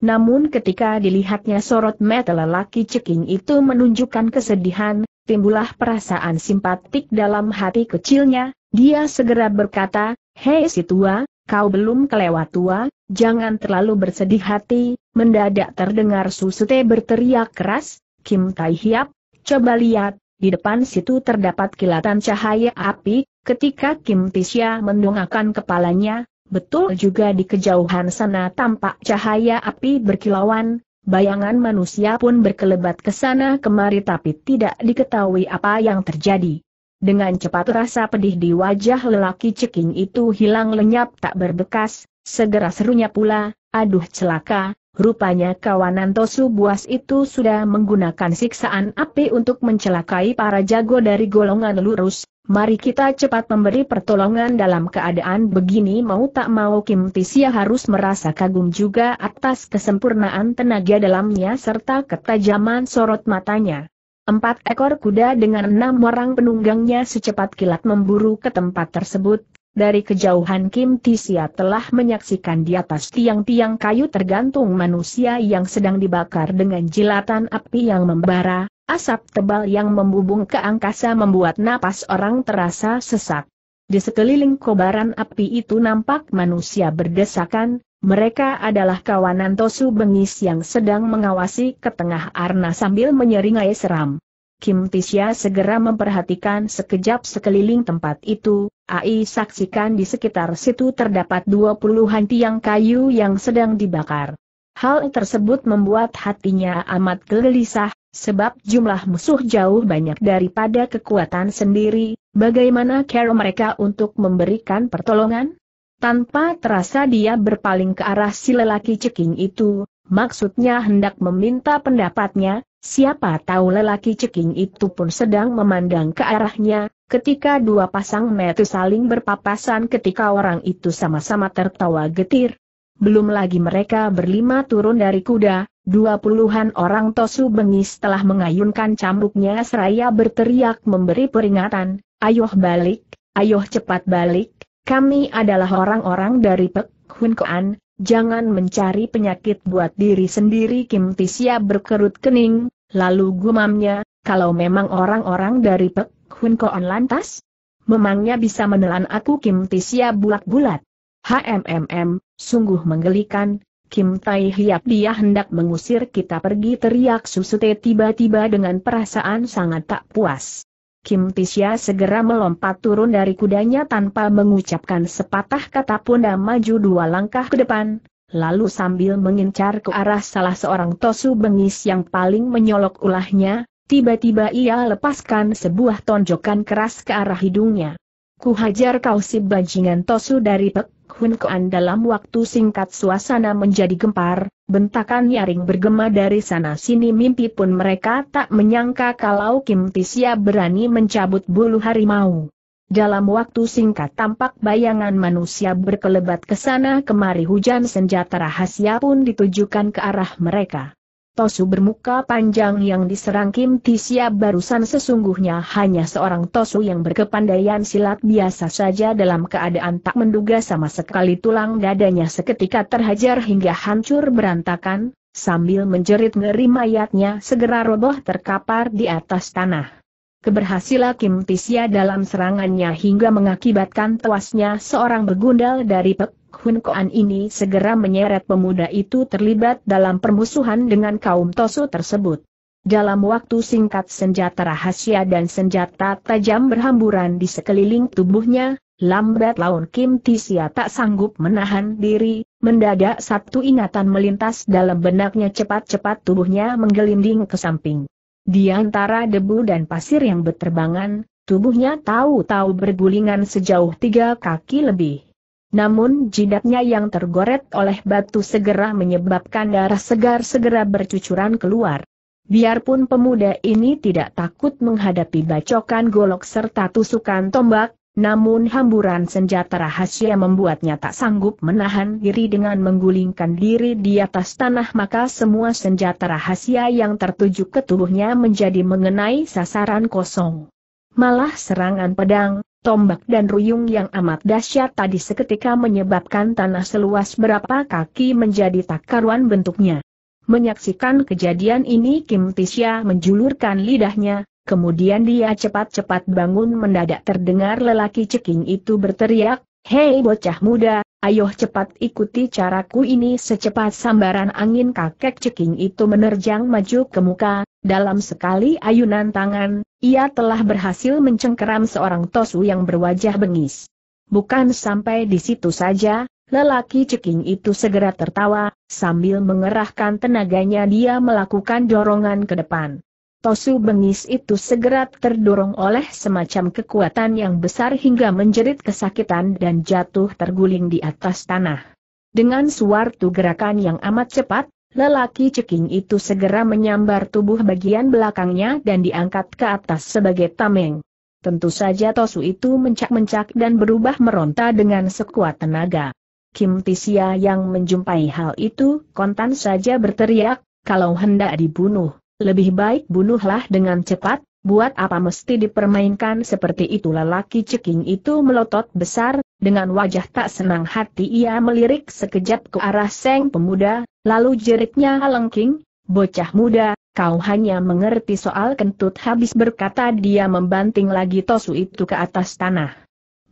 Namun ketika dilihatnya sorot mata lelaki ceking itu menunjukkan kesedihan, timbullah perasaan simpatik dalam hati kecilnya, dia segera berkata, Hei si tua, kau belum kelewat tua, jangan terlalu bersedih hati, mendadak terdengar Susute berteriak keras, Kim Tai Hiap, coba lihat, di depan situ terdapat kilatan cahaya api, ketika Kim Tisya mendongakkan kepalanya, betul juga di kejauhan sana tampak cahaya api berkilauan, bayangan manusia pun berkelebat ke sana kemari tapi tidak diketahui apa yang terjadi. Dengan cepat rasa pedih di wajah lelaki ceking itu hilang lenyap tak berbekas, segera serunya pula, aduh celaka, rupanya kawanan Tosu Buas itu sudah menggunakan siksaan api untuk mencelakai para jago dari golongan lurus, mari kita cepat memberi pertolongan dalam keadaan begini mau tak mau Kim Tisia harus merasa kagum juga atas kesempurnaan tenaga dalamnya serta ketajaman sorot matanya. Empat ekor kuda dengan enam orang penunggangnya secepat kilat memburu ke tempat tersebut. Dari kejauhan Kim Tisia telah menyaksikan di atas tiang-tiang kayu tergantung manusia yang sedang dibakar dengan jilatan api yang membara, asap tebal yang membubung ke angkasa membuat napas orang terasa sesak. Di sekeliling kobaran api itu nampak manusia berdesakan, mereka adalah kawanan Tosu Bengis yang sedang mengawasi ke tengah Arna sambil menyeringai seram. Kim Tisya segera memperhatikan sekejap sekeliling tempat itu, Ai saksikan di sekitar situ terdapat 20-an tiang kayu yang sedang dibakar. Hal tersebut membuat hatinya amat gelisah, sebab jumlah musuh jauh banyak daripada kekuatan sendiri, bagaimana cara mereka untuk memberikan pertolongan? Tanpa terasa dia berpaling ke arah si lelaki ceking itu, maksudnya hendak meminta pendapatnya, siapa tahu lelaki ceking itu pun sedang memandang ke arahnya, ketika dua pasang mata saling berpapasan ketika orang itu sama-sama tertawa getir. Belum lagi mereka berlima turun dari kuda, dua puluhan orang Tosu bengis telah mengayunkan cambuknya seraya berteriak memberi peringatan, ayoh balik, ayoh cepat balik, kami adalah orang-orang dari Pek Hun Koan, jangan mencari penyakit buat diri sendiri Kim Tisia berkerut kening, lalu gumamnya, kalau memang orang-orang dari Pek Hun Koan lantas, memangnya bisa menelan aku Kim Tisia bulat-bulat. HMMM, sungguh menggelikan, Kim Tai Hiap dia hendak mengusir kita pergi teriak Susute tiba-tiba dengan perasaan sangat tak puas. Kim Tisya segera melompat turun dari kudanya tanpa mengucapkan sepatah kata pun dan maju dua langkah ke depan, lalu sambil mengincar ke arah salah seorang tosu bengis yang paling menyolok ulahnya, tiba-tiba ia lepaskan sebuah tonjokan keras ke arah hidungnya. Ku hajar kau si bajingan tosu dari pek, Hun Kuan dalam waktu singkat suasana menjadi gempar, bentakan nyaring bergema dari sana-sini mimpi pun mereka tak menyangka kalau Kim Tisya berani mencabut bulu harimau. Dalam waktu singkat tampak bayangan manusia berkelebat ke sana kemari hujan senjata rahasia pun ditujukan ke arah mereka. Tosu bermuka panjang yang diserang Kim Tisia barusan sesungguhnya hanya seorang Tosu yang berkepandaian silat biasa saja dalam keadaan tak menduga sama sekali tulang dadanya seketika terhajar hingga hancur berantakan, sambil menjerit ngeri mayatnya segera roboh terkapar di atas tanah. Keberhasilan Kim Tisia dalam serangannya hingga mengakibatkan tewasnya seorang begundal dari Pek Hun Koan ini segera menyeret pemuda itu terlibat dalam permusuhan dengan kaum Tosu tersebut. Dalam waktu singkat senjata rahasia dan senjata tajam berhamburan di sekeliling tubuhnya, lambat laun Kim Tisia tak sanggup menahan diri, mendadak satu ingatan melintas dalam benaknya cepat-cepat tubuhnya menggelinding ke samping. Di antara debu dan pasir yang berterbangan, tubuhnya tahu-tahu bergulingan sejauh tiga kaki lebih. Namun jidatnya yang tergoret oleh batu segera menyebabkan darah segar segera bercucuran keluar. Biarpun pemuda ini tidak takut menghadapi bacokan golok serta tusukan tombak, namun hamburan senjata rahasia membuatnya tak sanggup menahan diri dengan menggulingkan diri di atas tanah maka semua senjata rahasia yang tertuju ke tubuhnya menjadi mengenai sasaran kosong. Malah serangan pedang, Tombak dan ruyung yang amat dahsyat tadi seketika menyebabkan tanah seluas berapa kaki menjadi tak karuan bentuknya. Menyaksikan kejadian ini Kim Tisya menjulurkan lidahnya, kemudian dia cepat-cepat bangun mendadak terdengar lelaki ceking itu berteriak, Hei bocah muda, Ayo cepat ikuti caraku ini secepat sambaran angin kakek ceking itu menerjang maju ke muka, dalam sekali ayunan tangan, ia telah berhasil mencengkeram seorang tosu yang berwajah bengis. Bukan sampai di situ saja, lelaki ceking itu segera tertawa, sambil mengerahkan tenaganya dia melakukan dorongan ke depan. Tosu bengis itu segera terdorong oleh semacam kekuatan yang besar hingga menjerit kesakitan dan jatuh terguling di atas tanah. Dengan suatu gerakan yang amat cepat, lelaki ceking itu segera menyambar tubuh bagian belakangnya dan diangkat ke atas sebagai tameng. Tentu saja Tosu itu mencak-mencak dan berubah meronta dengan sekuat tenaga. Kim Tisia yang menjumpai hal itu, kontan saja berteriak, kalau hendak dibunuh. Lebih baik bunuhlah dengan cepat, buat apa mesti dipermainkan seperti itu lelaki ceking itu melotot besar, dengan wajah tak senang hati ia melirik sekejap ke arah seng pemuda, lalu jeriknya lengking, bocah muda, kau hanya mengerti soal kentut habis berkata dia membanting lagi tosu itu ke atas tanah.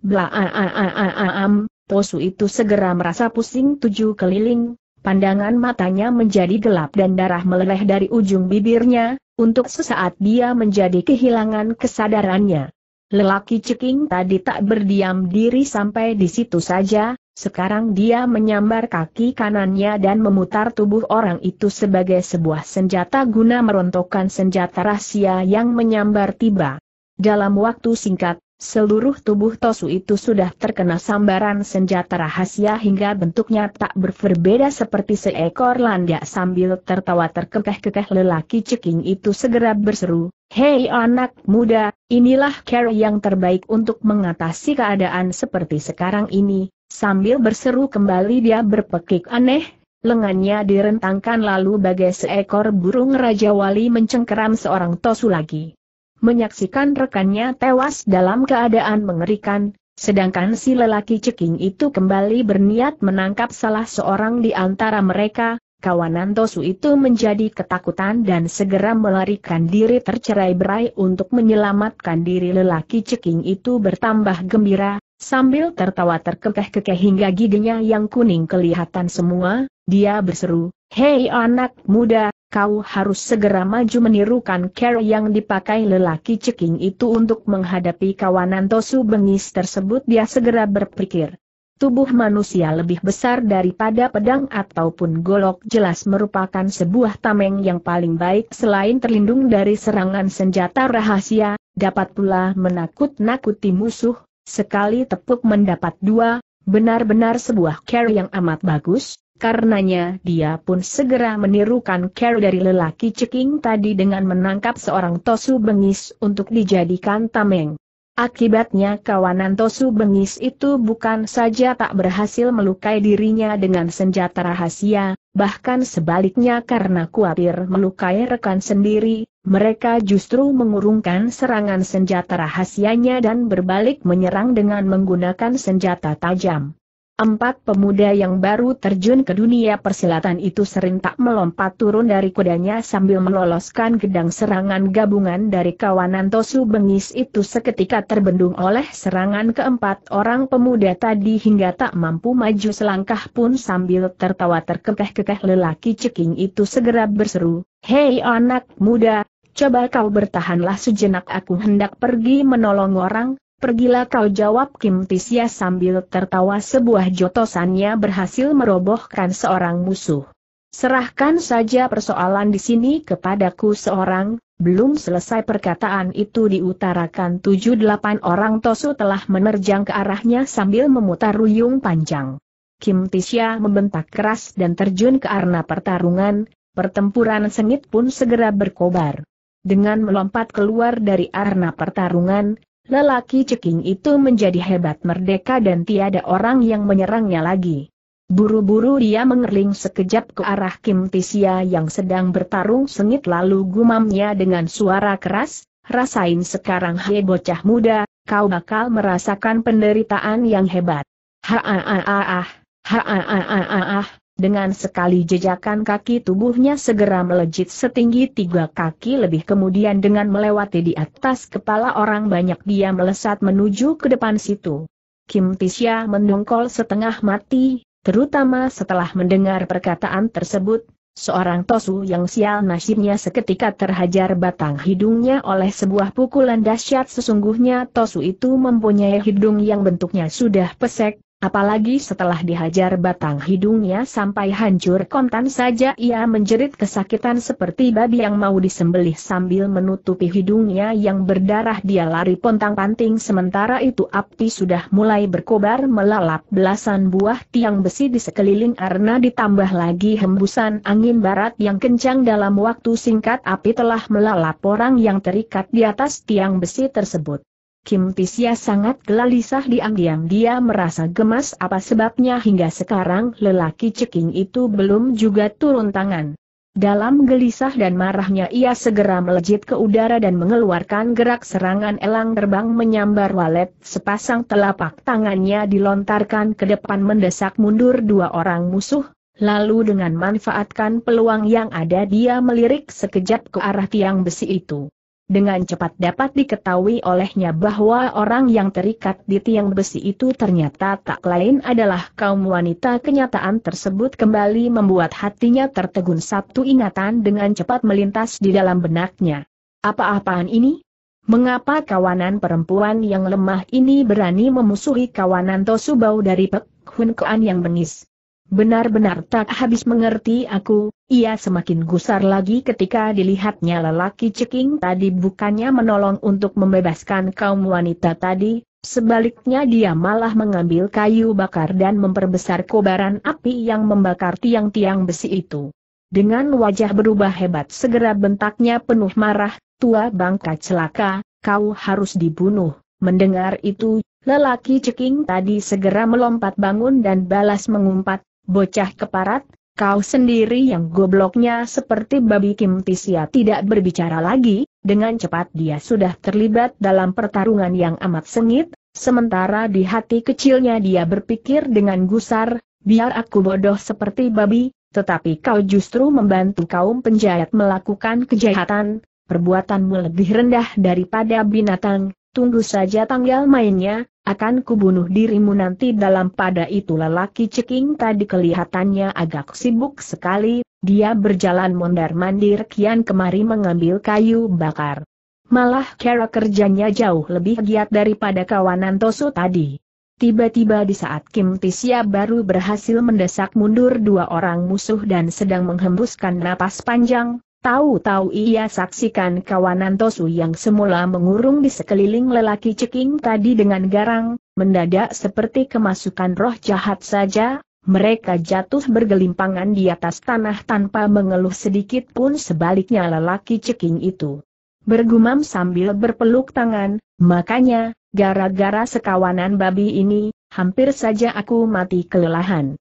Blaam, tosu itu segera merasa pusing tujuh keliling, Pandangan matanya menjadi gelap dan darah meleleh dari ujung bibirnya, untuk sesaat dia menjadi kehilangan kesadarannya. Lelaki ceking tadi tak berdiam diri sampai di situ saja, sekarang dia menyambar kaki kanannya dan memutar tubuh orang itu sebagai sebuah senjata guna merontokkan senjata rahasia yang menyambar tiba. Dalam waktu singkat, Seluruh tubuh Tosu itu sudah terkena sambaran senjata rahasia hingga bentuknya tak berbeda seperti seekor landak sambil tertawa terkekeh-kekeh lelaki ceking itu segera berseru, Hei anak muda, inilah cara yang terbaik untuk mengatasi keadaan seperti sekarang ini, sambil berseru kembali dia berpekik aneh, lengannya direntangkan lalu bagai seekor burung Raja Wali mencengkeram seorang Tosu lagi menyaksikan rekannya tewas dalam keadaan mengerikan, sedangkan si lelaki ceking itu kembali berniat menangkap salah seorang di antara mereka, kawanan Tosu itu menjadi ketakutan dan segera melarikan diri tercerai berai untuk menyelamatkan diri lelaki ceking itu bertambah gembira, sambil tertawa terkekeh-kekeh hingga giginya yang kuning kelihatan semua, dia berseru, Hei anak muda, kau harus segera maju menirukan care yang dipakai lelaki ceking itu untuk menghadapi kawanan Tosu bengis tersebut dia segera berpikir. Tubuh manusia lebih besar daripada pedang ataupun golok jelas merupakan sebuah tameng yang paling baik selain terlindung dari serangan senjata rahasia, dapat pula menakut-nakuti musuh, sekali tepuk mendapat dua, benar-benar sebuah care yang amat bagus, Karenanya dia pun segera menirukan care dari lelaki ceking tadi dengan menangkap seorang tosu bengis untuk dijadikan tameng. Akibatnya kawanan tosu bengis itu bukan saja tak berhasil melukai dirinya dengan senjata rahasia, bahkan sebaliknya karena kuatir melukai rekan sendiri, mereka justru mengurungkan serangan senjata rahasianya dan berbalik menyerang dengan menggunakan senjata tajam. Empat pemuda yang baru terjun ke dunia persilatan itu sering tak melompat turun dari kudanya sambil meloloskan gedang serangan gabungan dari kawanan Tosu Bengis itu seketika terbendung oleh serangan keempat orang pemuda tadi hingga tak mampu maju selangkah pun sambil tertawa terkekeh-kekeh lelaki ceking itu segera berseru, Hei anak muda, coba kau bertahanlah sejenak aku hendak pergi menolong orang, Pergilah kau jawab Kim Tisya sambil tertawa sebuah jotosannya berhasil merobohkan seorang musuh. Serahkan saja persoalan di sini kepadaku seorang, belum selesai perkataan itu diutarakan tujuh delapan orang Tosu telah menerjang ke arahnya sambil memutar ruyung panjang. Kim Tisya membentak keras dan terjun ke arena pertarungan, pertempuran sengit pun segera berkobar. Dengan melompat keluar dari arena pertarungan, Lelaki ceking itu menjadi hebat merdeka dan tiada orang yang menyerangnya lagi. Buru-buru dia mengerling sekejap ke arah Kim Tisia yang sedang bertarung sengit lalu gumamnya dengan suara keras, rasain sekarang hei bocah muda, kau bakal merasakan penderitaan yang hebat. Ha ah ah ah ah, ha ah ah ah ah dengan sekali jejakan kaki tubuhnya segera melejit setinggi tiga kaki lebih kemudian dengan melewati di atas kepala orang banyak dia melesat menuju ke depan situ. Kim Tisya mendongkol setengah mati, terutama setelah mendengar perkataan tersebut, seorang tosu yang sial nasibnya seketika terhajar batang hidungnya oleh sebuah pukulan dahsyat sesungguhnya tosu itu mempunyai hidung yang bentuknya sudah pesek, Apalagi setelah dihajar batang hidungnya sampai hancur kontan saja ia menjerit kesakitan seperti babi yang mau disembelih sambil menutupi hidungnya yang berdarah dia lari pontang-panting sementara itu api sudah mulai berkobar melalap belasan buah tiang besi di sekeliling arena ditambah lagi hembusan angin barat yang kencang dalam waktu singkat api telah melalap orang yang terikat di atas tiang besi tersebut. Kim Tisya sangat gelisah diam-diam dia merasa gemas apa sebabnya hingga sekarang lelaki ceking itu belum juga turun tangan. Dalam gelisah dan marahnya ia segera melejit ke udara dan mengeluarkan gerak serangan elang terbang menyambar walet sepasang telapak tangannya dilontarkan ke depan mendesak mundur dua orang musuh, lalu dengan manfaatkan peluang yang ada dia melirik sekejap ke arah tiang besi itu dengan cepat dapat diketahui olehnya bahwa orang yang terikat di tiang besi itu ternyata tak lain adalah kaum wanita. Kenyataan tersebut kembali membuat hatinya tertegun satu ingatan dengan cepat melintas di dalam benaknya. Apa-apaan ini? Mengapa kawanan perempuan yang lemah ini berani memusuhi kawanan Tosubau dari Pek Hun Kuan yang bengis? Benar-benar tak habis mengerti aku, ia semakin gusar lagi ketika dilihatnya lelaki ceking tadi bukannya menolong untuk membebaskan kaum wanita tadi, Sebaliknya dia malah mengambil kayu bakar dan memperbesar kobaran api yang membakar tiang-tiang besi itu. Dengan wajah berubah hebat segera bentaknya penuh marah, tua bangka celaka, kau harus dibunuh. Mendengar itu, lelaki ceking tadi segera melompat bangun dan balas mengumpat, Bocah keparat, kau sendiri yang gobloknya seperti babi Kim Tisia tidak berbicara lagi, dengan cepat dia sudah terlibat dalam pertarungan yang amat sengit, sementara di hati kecilnya dia berpikir dengan gusar, biar aku bodoh seperti babi, tetapi kau justru membantu kaum penjahat melakukan kejahatan, perbuatanmu lebih rendah daripada binatang, tunggu saja tanggal mainnya, akan kubunuh dirimu nanti dalam pada itu lelaki ceking tadi kelihatannya agak sibuk sekali, dia berjalan mondar-mandir kian kemari mengambil kayu bakar. Malah cara kerjanya jauh lebih giat daripada kawanan Tosu tadi. Tiba-tiba di saat Kim Tisya baru berhasil mendesak mundur dua orang musuh dan sedang menghembuskan napas panjang, Tahu-tahu ia saksikan kawanan Tosu yang semula mengurung di sekeliling lelaki ceking tadi dengan garang, mendadak seperti kemasukan roh jahat saja, mereka jatuh bergelimpangan di atas tanah tanpa mengeluh sedikit pun sebaliknya lelaki ceking itu. Bergumam sambil berpeluk tangan, makanya, gara-gara sekawanan babi ini, hampir saja aku mati kelelahan.